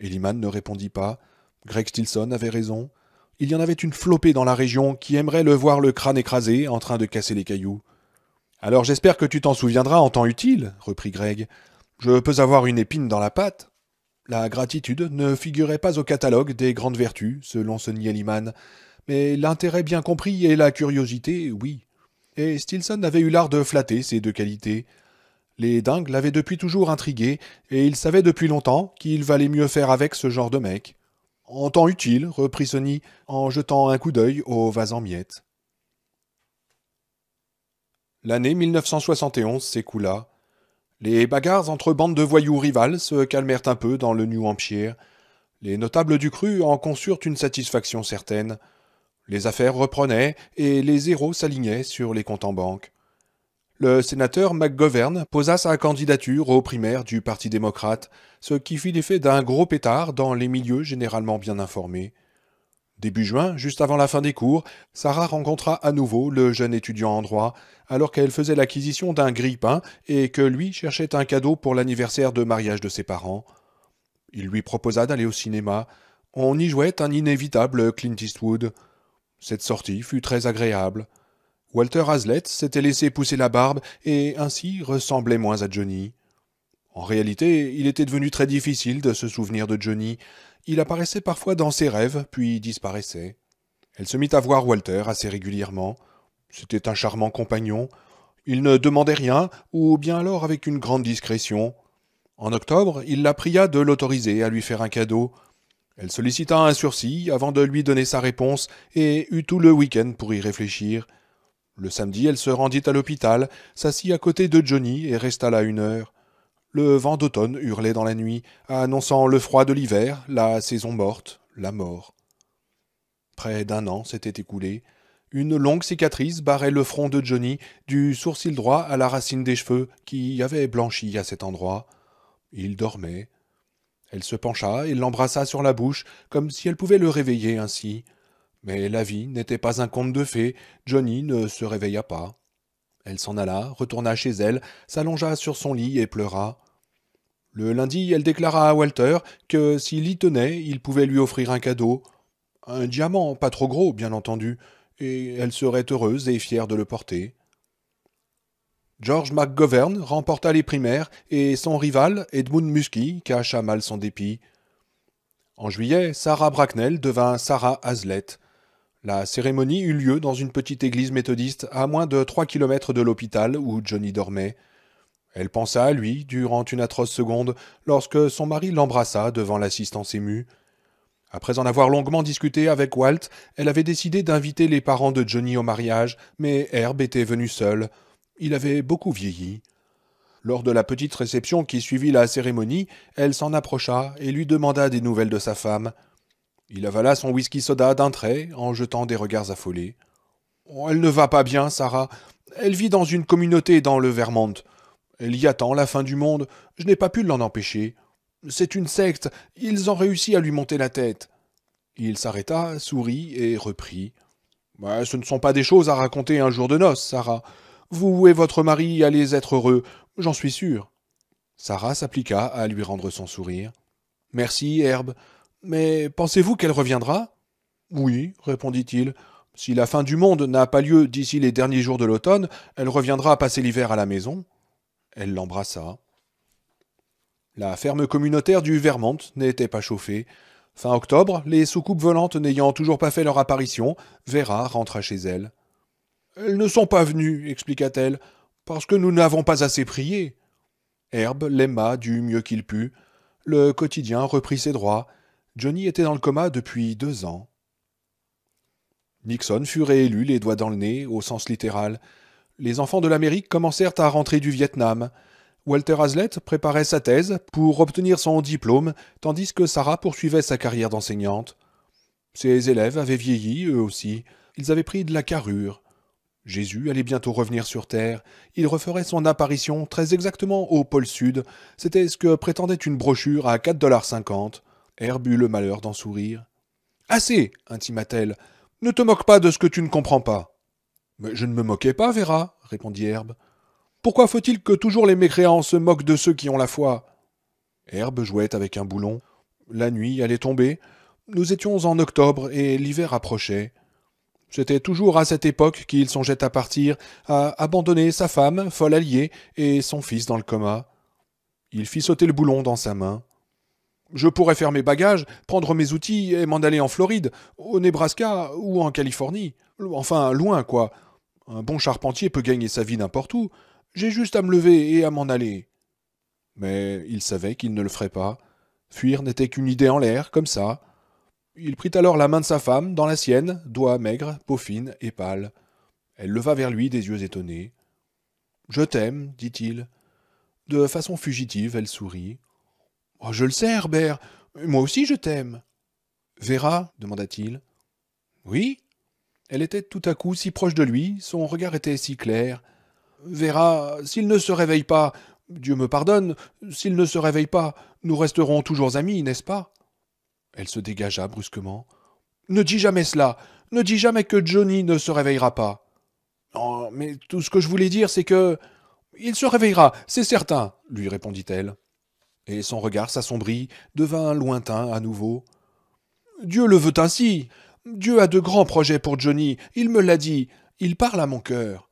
Eliman ne répondit pas. Greg Stilson avait raison. Il y en avait une flopée dans la région qui aimerait le voir le crâne écrasé en train de casser les cailloux. Alors j'espère que tu t'en souviendras en temps utile, reprit Greg. Je peux avoir une épine dans la patte. La gratitude ne figurait pas au catalogue des grandes vertus, selon Sonny Eliman, mais l'intérêt bien compris et la curiosité, oui. Et Stilson avait eu l'art de flatter ces deux qualités. Les dingues l'avaient depuis toujours intrigué, et il savait depuis longtemps qu'il valait mieux faire avec ce genre de mec. En temps utile, reprit Sonny, en jetant un coup d'œil au vase en miettes. L'année 1971 s'écoula. Les bagarres entre bandes de voyous rivales se calmèrent un peu dans le New Hampshire. Les notables du cru en conçurent une satisfaction certaine. Les affaires reprenaient et les héros s'alignaient sur les comptes en banque le sénateur McGovern posa sa candidature aux primaires du Parti démocrate, ce qui fit l'effet d'un gros pétard dans les milieux généralement bien informés. Début juin, juste avant la fin des cours, Sarah rencontra à nouveau le jeune étudiant en droit, alors qu'elle faisait l'acquisition d'un grille-pain et que lui cherchait un cadeau pour l'anniversaire de mariage de ses parents. Il lui proposa d'aller au cinéma. On y jouait un inévitable Clint Eastwood. Cette sortie fut très agréable. Walter Hazlett s'était laissé pousser la barbe et ainsi ressemblait moins à Johnny. En réalité, il était devenu très difficile de se souvenir de Johnny. Il apparaissait parfois dans ses rêves, puis disparaissait. Elle se mit à voir Walter assez régulièrement. C'était un charmant compagnon. Il ne demandait rien, ou bien alors avec une grande discrétion. En octobre, il la pria de l'autoriser à lui faire un cadeau. Elle sollicita un sursis avant de lui donner sa réponse et eut tout le week-end pour y réfléchir. Le samedi, elle se rendit à l'hôpital, s'assit à côté de Johnny et resta là une heure. Le vent d'automne hurlait dans la nuit, annonçant le froid de l'hiver, la saison morte, la mort. Près d'un an s'était écoulé. Une longue cicatrice barrait le front de Johnny, du sourcil droit à la racine des cheveux, qui avait blanchi à cet endroit. Il dormait. Elle se pencha et l'embrassa sur la bouche, comme si elle pouvait le réveiller ainsi. Mais la vie n'était pas un conte de fées, Johnny ne se réveilla pas. Elle s'en alla, retourna chez elle, s'allongea sur son lit et pleura. Le lundi, elle déclara à Walter que s'il y tenait, il pouvait lui offrir un cadeau. Un diamant, pas trop gros, bien entendu, et elle serait heureuse et fière de le porter. George McGovern remporta les primaires et son rival, Edmund Muskie, cacha mal son dépit. En juillet, Sarah Bracknell devint Sarah Hazlett. La cérémonie eut lieu dans une petite église méthodiste à moins de trois kilomètres de l'hôpital où Johnny dormait. Elle pensa à lui durant une atroce seconde lorsque son mari l'embrassa devant l'assistance émue. Après en avoir longuement discuté avec Walt, elle avait décidé d'inviter les parents de Johnny au mariage, mais Herb était venu seul. Il avait beaucoup vieilli. Lors de la petite réception qui suivit la cérémonie, elle s'en approcha et lui demanda des nouvelles de sa femme. Il avala son whisky soda d'un trait en jetant des regards affolés. Oh, elle ne va pas bien, Sarah. Elle vit dans une communauté dans le Vermont. Elle y attend la fin du monde. Je n'ai pas pu l'en empêcher. C'est une secte. Ils ont réussi à lui monter la tête. Il s'arrêta, sourit et reprit. Bah, ce ne sont pas des choses à raconter un jour de noces, Sarah. Vous et votre mari allez être heureux, j'en suis sûr. Sarah s'appliqua à lui rendre son sourire. Merci, Herbe. Mais pensez-vous qu'elle reviendra Oui, répondit-il. Si la fin du monde n'a pas lieu d'ici les derniers jours de l'automne, elle reviendra passer l'hiver à la maison. Elle l'embrassa. La ferme communautaire du Vermont n'était pas chauffée. Fin octobre, les soucoupes volantes n'ayant toujours pas fait leur apparition, Vera rentra chez elle. Elles ne sont pas venues, expliqua-t-elle, parce que nous n'avons pas assez prié. Herbe l'aima du mieux qu'il put. Le quotidien reprit ses droits. Johnny était dans le coma depuis deux ans. Nixon fut réélu les doigts dans le nez, au sens littéral. Les enfants de l'Amérique commencèrent à rentrer du Vietnam. Walter Hazlett préparait sa thèse pour obtenir son diplôme, tandis que Sarah poursuivait sa carrière d'enseignante. Ses élèves avaient vieilli, eux aussi. Ils avaient pris de la carrure. Jésus allait bientôt revenir sur Terre. Il referait son apparition très exactement au pôle Sud. C'était ce que prétendait une brochure à 4,50 dollars. Herbe eut le malheur d'en sourire. Assez, intima-t-elle, ne te moque pas de ce que tu ne comprends pas. Mais je ne me moquais pas, Vera, répondit Herbe. Pourquoi faut-il que toujours les mécréants se moquent de ceux qui ont la foi Herbe jouait avec un boulon. La nuit allait tomber. Nous étions en octobre et l'hiver approchait. C'était toujours à cette époque qu'il songeait à partir, à abandonner sa femme, folle alliée, et son fils dans le coma. Il fit sauter le boulon dans sa main. Je pourrais faire mes bagages, prendre mes outils et m'en aller en Floride, au Nebraska ou en Californie. Enfin, loin, quoi. Un bon charpentier peut gagner sa vie n'importe où. J'ai juste à me lever et à m'en aller. Mais il savait qu'il ne le ferait pas. Fuir n'était qu'une idée en l'air, comme ça. Il prit alors la main de sa femme, dans la sienne, doigts maigres, peau fine et pâle. Elle leva vers lui des yeux étonnés. Je t'aime, dit-il. De façon fugitive, elle sourit. Oh, je le sais, Herbert. Moi aussi, je t'aime. Vera demanda-t-il. Oui. Elle était tout à coup si proche de lui, son regard était si clair. Vera, s'il ne se réveille pas, Dieu me pardonne, s'il ne se réveille pas, nous resterons toujours amis, n'est-ce pas Elle se dégagea brusquement. Ne dis jamais cela. Ne dis jamais que Johnny ne se réveillera pas. Non, mais tout ce que je voulais dire, c'est que. Il se réveillera, c'est certain, lui répondit-elle et son regard s'assombrit, devint lointain à nouveau. Dieu le veut ainsi. Dieu a de grands projets pour Johnny, il me l'a dit, il parle à mon cœur.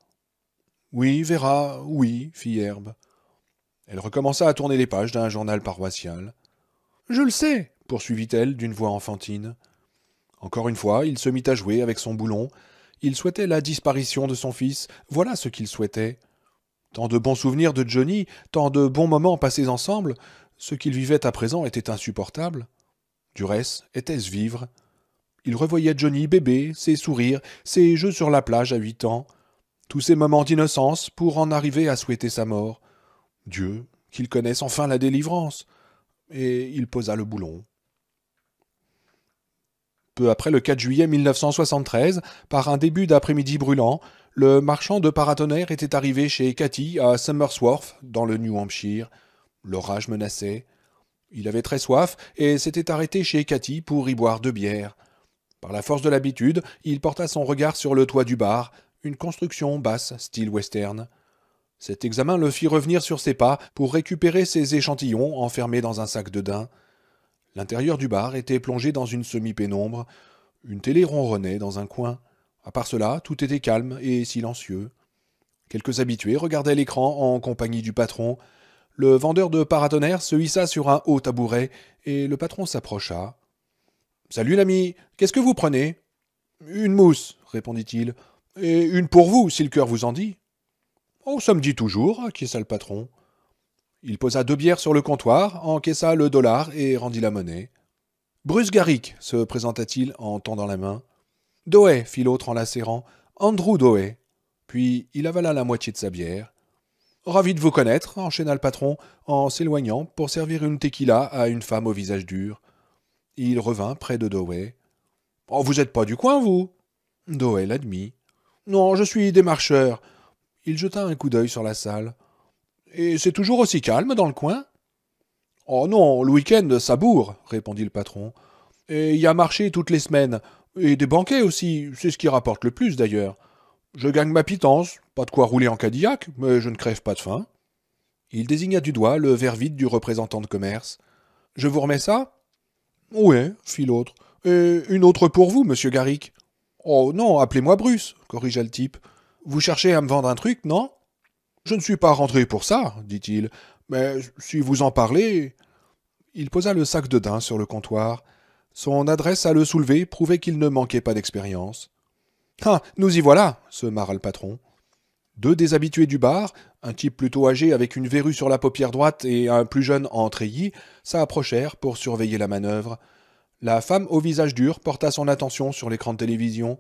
Oui, Vera, oui, fit Herbe. Elle recommença à tourner les pages d'un journal paroissial. Je le sais, poursuivit-elle d'une voix enfantine. Encore une fois, il se mit à jouer avec son boulon. Il souhaitait la disparition de son fils, voilà ce qu'il souhaitait. Tant de bons souvenirs de Johnny, tant de bons moments passés ensemble, ce qu'il vivait à présent était insupportable. Du reste, était-ce vivre Il revoyait Johnny bébé, ses sourires, ses jeux sur la plage à huit ans, tous ces moments d'innocence pour en arriver à souhaiter sa mort. Dieu, qu'il connaisse enfin la délivrance Et il posa le boulon. Peu après le 4 juillet 1973, par un début d'après-midi brûlant, le marchand de paratonnerres était arrivé chez Cathy à Summersworth, dans le New Hampshire. L'orage menaçait. Il avait très soif et s'était arrêté chez Cathy pour y boire de bière. Par la force de l'habitude, il porta son regard sur le toit du bar, une construction basse, style western. Cet examen le fit revenir sur ses pas pour récupérer ses échantillons enfermés dans un sac de daim. L'intérieur du bar était plongé dans une semi-pénombre. Une télé ronronnait dans un coin. À part cela, tout était calme et silencieux. Quelques habitués regardaient l'écran en compagnie du patron, le vendeur de paratonnerre se hissa sur un haut tabouret, et le patron s'approcha. Salut l'ami, qu'est-ce que vous prenez Une mousse, répondit-il, et une pour vous, si le cœur vous en dit. On oh, ça me dit toujours, acquiesça le patron. Il posa deux bières sur le comptoir, encaissa le dollar et rendit la monnaie. Bruce Garrick, se présenta-t-il en tendant la main. Doe, fit l'autre en la serrant, Andrew Doé, Puis il avala la moitié de sa bière. Ravi de vous connaître, enchaîna le patron, en s'éloignant pour servir une tequila à une femme au visage dur. Il revint près de Doé. « oh, vous êtes pas du coin, vous Doé l'admit. Non, je suis des marcheurs. Il jeta un coup d'œil sur la salle. Et c'est toujours aussi calme dans le coin Oh non, le week-end, ça bourre, répondit le patron. Et il y a marché toutes les semaines. Et des banquets aussi, c'est ce qui rapporte le plus d'ailleurs. Je gagne ma pitance, pas de quoi rouler en Cadillac, mais je ne crève pas de faim. Il désigna du doigt le verre vide du représentant de commerce. Je vous remets ça Ouais, fit l'autre. Et une autre pour vous, monsieur Garrick. Oh non, appelez-moi Bruce, corrigea le type. Vous cherchez à me vendre un truc, non Je ne suis pas rentré pour ça, dit-il. Mais si vous en parlez. Il posa le sac de daim sur le comptoir. Son adresse à le soulever prouvait qu'il ne manquait pas d'expérience. Ah, nous y voilà, se marra le patron. Deux déshabitués du bar, un type plutôt âgé avec une verrue sur la paupière droite et un plus jeune en treillis, s'approchèrent pour surveiller la manœuvre. La femme au visage dur porta son attention sur l'écran de télévision.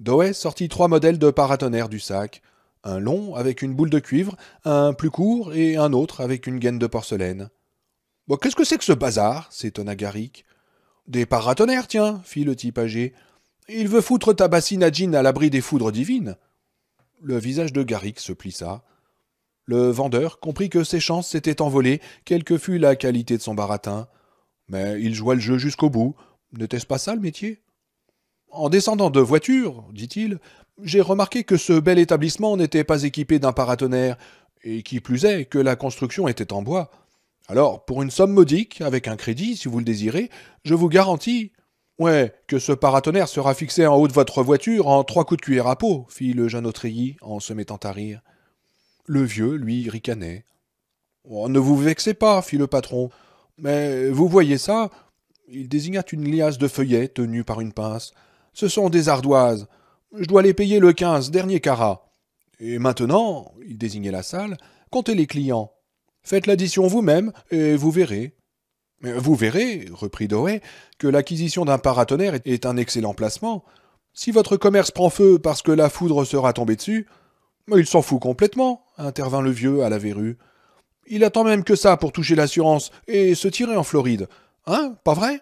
Doe sortit trois modèles de paratonnerre du sac. Un long avec une boule de cuivre, un plus court et un autre avec une gaine de porcelaine. qu'est-ce que c'est que ce bazar s'étonna Garrick. Des paratonnerres, tiens, fit le type âgé. Il veut foutre ta bassine à jean à l'abri des foudres divines. Le visage de Garrick se plissa. Le vendeur comprit que ses chances s'étaient envolées, quelle que fût la qualité de son baratin. Mais il joua le jeu jusqu'au bout. N'était-ce pas ça le métier En descendant de voiture, dit-il, j'ai remarqué que ce bel établissement n'était pas équipé d'un paratonnerre, et qui plus est que la construction était en bois. Alors, pour une somme modique, avec un crédit, si vous le désirez, je vous garantis. Ouais, que ce paratonnerre sera fixé en haut de votre voiture en trois coups de cuillère à peau, fit le jeune Autrey en se mettant à rire. Le vieux, lui, ricanait. Oh, ne vous vexez pas, fit le patron. Mais vous voyez ça Il désigna une liasse de feuillets tenue par une pince. Ce sont des ardoises. Je dois les payer le quinze, dernier carat. Et maintenant, il désignait la salle, comptez les clients. Faites l'addition vous-même et vous verrez. Vous verrez, reprit Doré, que l'acquisition d'un paratonnerre est un excellent placement. Si votre commerce prend feu parce que la foudre sera tombée dessus, il s'en fout complètement, intervint le vieux à la verrue. Il attend même que ça pour toucher l'assurance et se tirer en Floride. Hein, pas vrai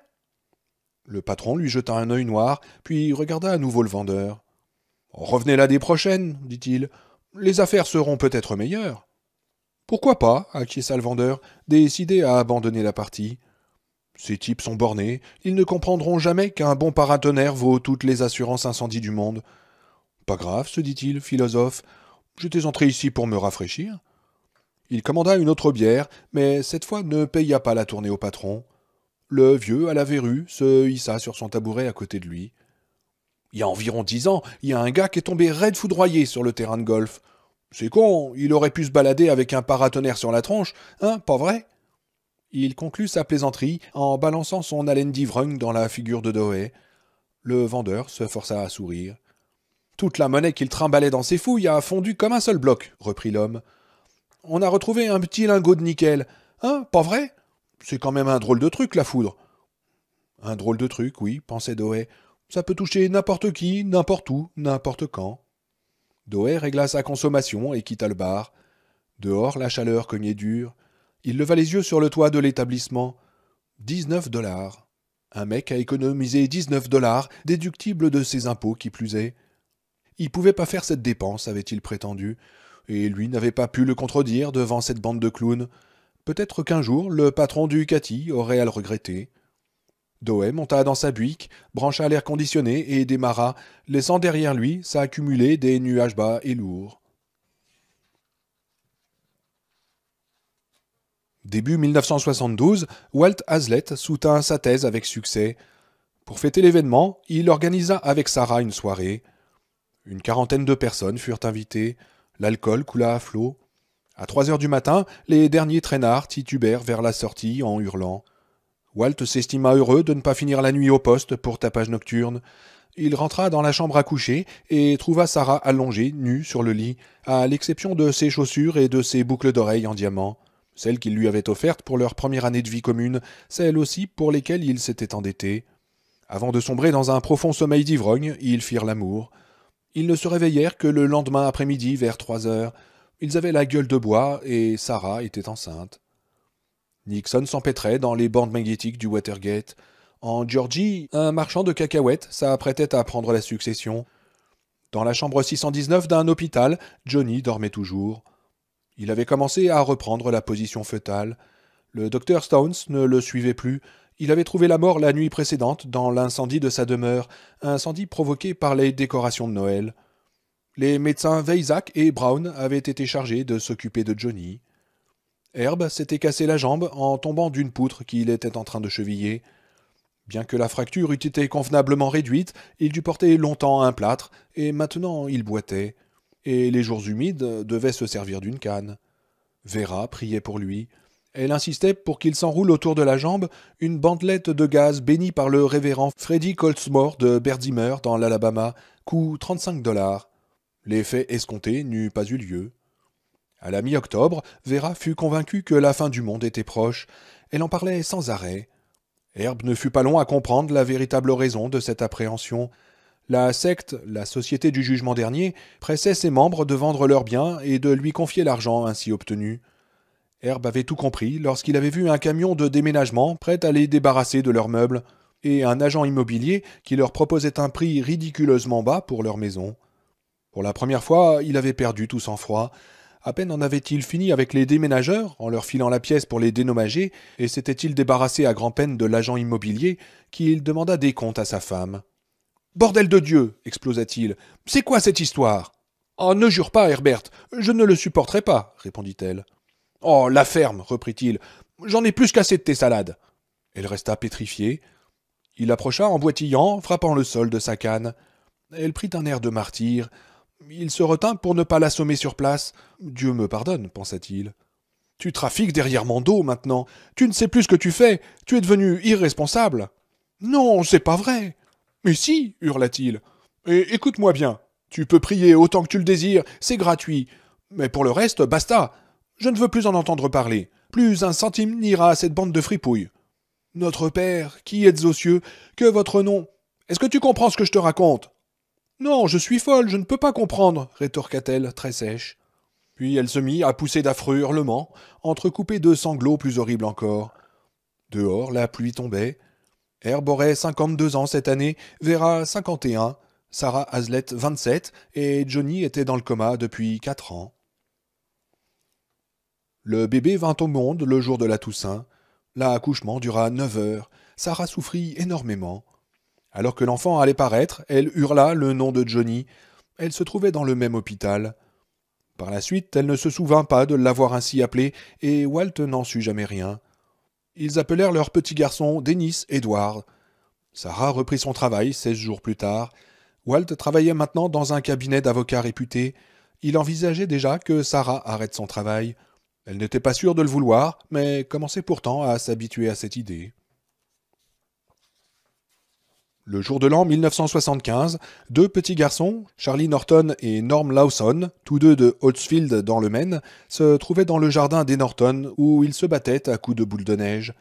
Le patron lui jeta un œil noir, puis regarda à nouveau le vendeur. Revenez l'année prochaine, dit-il. Les affaires seront peut-être meilleures. Pourquoi pas, acquiesça le vendeur, décidé à abandonner la partie. Ces types sont bornés, ils ne comprendront jamais qu'un bon paratonnerre vaut toutes les assurances incendies du monde. Pas grave, se dit-il, philosophe, j'étais entré ici pour me rafraîchir. Il commanda une autre bière, mais cette fois ne paya pas la tournée au patron. Le vieux, à la verrue, se hissa sur son tabouret à côté de lui. Il y a environ dix ans, il y a un gars qui est tombé raide foudroyé sur le terrain de golf. C'est con, il aurait pu se balader avec un paratonnerre sur la tronche, hein, pas vrai? Il conclut sa plaisanterie en balançant son haleine d'ivrogne dans la figure de Doé. Le vendeur se força à sourire. Toute la monnaie qu'il trimbalait dans ses fouilles a fondu comme un seul bloc, reprit l'homme. On a retrouvé un petit lingot de nickel. Hein, pas vrai C'est quand même un drôle de truc, la foudre. Un drôle de truc, oui, pensait Doé. Ça peut toucher n'importe qui, n'importe où, n'importe quand. Doé régla sa consommation et quitta le bar. Dehors, la chaleur cognait dure. Il leva les yeux sur le toit de l'établissement. « Dix-neuf dollars. Un mec a économisé dix-neuf dollars, déductible de ses impôts qui plus est. Il pouvait pas faire cette dépense, avait-il prétendu, et lui n'avait pas pu le contredire devant cette bande de clowns. Peut-être qu'un jour le patron du Cathy aurait à le regretter. Doe monta dans sa buick, brancha l'air conditionné et démarra, laissant derrière lui s'accumuler des nuages bas et lourds. Début 1972, Walt Hazlett soutint sa thèse avec succès. Pour fêter l'événement, il organisa avec Sarah une soirée. Une quarantaine de personnes furent invitées. L'alcool coula à flot. À trois heures du matin, les derniers traînards titubèrent vers la sortie en hurlant. Walt s'estima heureux de ne pas finir la nuit au poste pour tapage nocturne. Il rentra dans la chambre à coucher et trouva Sarah allongée, nue, sur le lit, à l'exception de ses chaussures et de ses boucles d'oreilles en diamant celles qu'il lui avait offertes pour leur première année de vie commune, celles aussi pour lesquelles il s'était endetté. Avant de sombrer dans un profond sommeil d'ivrogne, ils firent l'amour. Ils ne se réveillèrent que le lendemain après-midi vers trois heures. Ils avaient la gueule de bois et Sarah était enceinte. Nixon s'empêtrait dans les bandes magnétiques du Watergate. En Georgie, un marchand de cacahuètes s'apprêtait à prendre la succession. Dans la chambre 619 d'un hôpital, Johnny dormait toujours. Il avait commencé à reprendre la position fœtale. Le docteur Stones ne le suivait plus. Il avait trouvé la mort la nuit précédente dans l'incendie de sa demeure, incendie provoqué par les décorations de Noël. Les médecins Weizak et Brown avaient été chargés de s'occuper de Johnny. Herb s'était cassé la jambe en tombant d'une poutre qu'il était en train de cheviller. Bien que la fracture eût été convenablement réduite, il dut porter longtemps un plâtre, et maintenant il boitait et les jours humides devaient se servir d'une canne. Vera priait pour lui. Elle insistait pour qu'il s'enroule autour de la jambe une bandelette de gaz bénie par le révérend Freddy Coltsmore de Berdimer dans l'Alabama, coût 35 dollars. L'effet escompté n'eut pas eu lieu. À la mi-octobre, Vera fut convaincue que la fin du monde était proche. Elle en parlait sans arrêt. Herb ne fut pas long à comprendre la véritable raison de cette appréhension. La secte, la Société du Jugement dernier, pressait ses membres de vendre leurs biens et de lui confier l'argent ainsi obtenu. Herbe avait tout compris lorsqu'il avait vu un camion de déménagement prêt à les débarrasser de leurs meubles, et un agent immobilier qui leur proposait un prix ridiculeusement bas pour leur maison. Pour la première fois, il avait perdu tout sang-froid. À peine en avait-il fini avec les déménageurs, en leur filant la pièce pour les dénommager, et s'était-il débarrassé à grand-peine de l'agent immobilier, qu'il demanda des comptes à sa femme. Bordel de Dieu explosa-t-il. C'est quoi cette histoire Oh, ne jure pas, Herbert, je ne le supporterai pas, répondit-elle. Oh, la ferme, reprit-il, j'en ai plus qu'assez de tes salades. Elle resta pétrifiée. Il approcha en boitillant, frappant le sol de sa canne. Elle prit un air de martyr. Il se retint pour ne pas l'assommer sur place. Dieu me pardonne, pensa-t-il. Tu trafiques derrière mon dos maintenant. Tu ne sais plus ce que tu fais. Tu es devenu irresponsable. Non, c'est pas vrai. Mais si, hurla-t-il. Et Écoute-moi bien. Tu peux prier autant que tu le désires, c'est gratuit. Mais pour le reste, basta. Je ne veux plus en entendre parler. Plus un centime n'ira à cette bande de fripouilles. Notre Père, qui êtes aux cieux, que votre nom. Est-ce que tu comprends ce que je te raconte Non, je suis folle, je ne peux pas comprendre, rétorqua-t-elle, très sèche. Puis elle se mit à pousser d'affreux hurlements, entrecoupés de sanglots plus horribles encore. Dehors, la pluie tombait, cinquante-deux ans cette année, Vera, 51, Sarah Hazlett, 27, et Johnny était dans le coma depuis quatre ans. Le bébé vint au monde le jour de la Toussaint. L'accouchement dura 9 heures. Sarah souffrit énormément. Alors que l'enfant allait paraître, elle hurla le nom de Johnny. Elle se trouvait dans le même hôpital. Par la suite, elle ne se souvint pas de l'avoir ainsi appelé, et Walt n'en sut jamais rien. Ils appelèrent leur petit garçon Denis Edward. Sarah reprit son travail seize jours plus tard. Walt travaillait maintenant dans un cabinet d'avocats réputé. Il envisageait déjà que Sarah arrête son travail. Elle n'était pas sûre de le vouloir, mais commençait pourtant à s'habituer à cette idée. Le jour de l'an 1975, deux petits garçons, Charlie Norton et Norm Lawson, tous deux de Holtzfield dans le Maine, se trouvaient dans le jardin des Norton où ils se battaient à coups de boules de neige.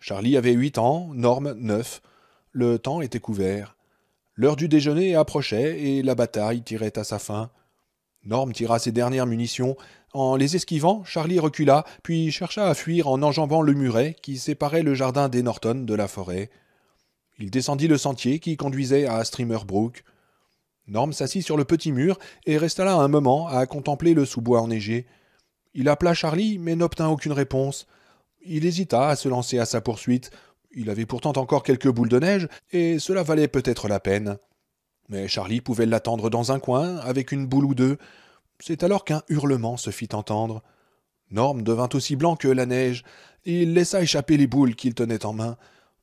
Charlie avait huit ans, Norm neuf. Le temps était couvert. L'heure du déjeuner approchait et la bataille tirait à sa fin. Norm tira ses dernières munitions. En les esquivant, Charlie recula, puis chercha à fuir en enjambant le muret qui séparait le jardin des Norton de la forêt. Il descendit le sentier qui conduisait à Streamer Brook. Norm s'assit sur le petit mur et resta là un moment à contempler le sous-bois enneigé. Il appela Charlie, mais n'obtint aucune réponse. Il hésita à se lancer à sa poursuite. Il avait pourtant encore quelques boules de neige, et cela valait peut-être la peine. Mais Charlie pouvait l'attendre dans un coin, avec une boule ou deux. C'est alors qu'un hurlement se fit entendre. Norm devint aussi blanc que la neige, et il laissa échapper les boules qu'il tenait en main.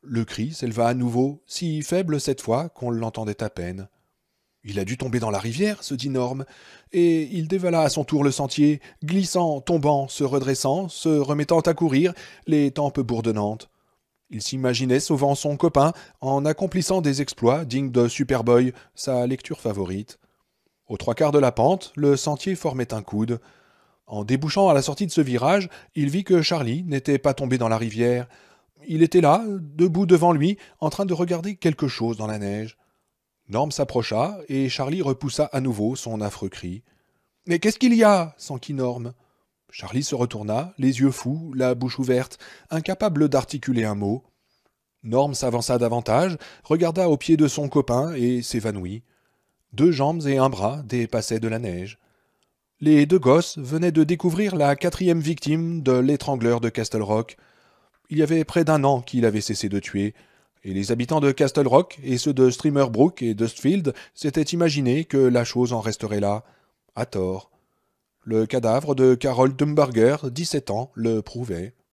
Le cri s'éleva à nouveau, si faible cette fois qu'on l'entendait à peine. Il a dû tomber dans la rivière, se dit Norm, et il dévala à son tour le sentier, glissant, tombant, se redressant, se remettant à courir, les tempes bourdonnantes. Il s'imaginait sauvant son copain en accomplissant des exploits dignes de Superboy, sa lecture favorite. Aux trois quarts de la pente, le sentier formait un coude. En débouchant à la sortie de ce virage, il vit que Charlie n'était pas tombé dans la rivière il était là, debout devant lui, en train de regarder quelque chose dans la neige. Norm s'approcha, et Charlie repoussa à nouveau son affreux cri. Mais qu'est-ce qu'il y a s'enquit Norm. Charlie se retourna, les yeux fous, la bouche ouverte, incapable d'articuler un mot. Norm s'avança davantage, regarda au pied de son copain et s'évanouit. Deux jambes et un bras dépassaient de la neige. Les deux gosses venaient de découvrir la quatrième victime de l'étrangleur de Castle Rock. Il y avait près d'un an qu'il avait cessé de tuer, et les habitants de Castle Rock et ceux de Streamerbrook et Dustfield s'étaient imaginés que la chose en resterait là, à tort. Le cadavre de Carol Dumbarger, 17 ans, le prouvait.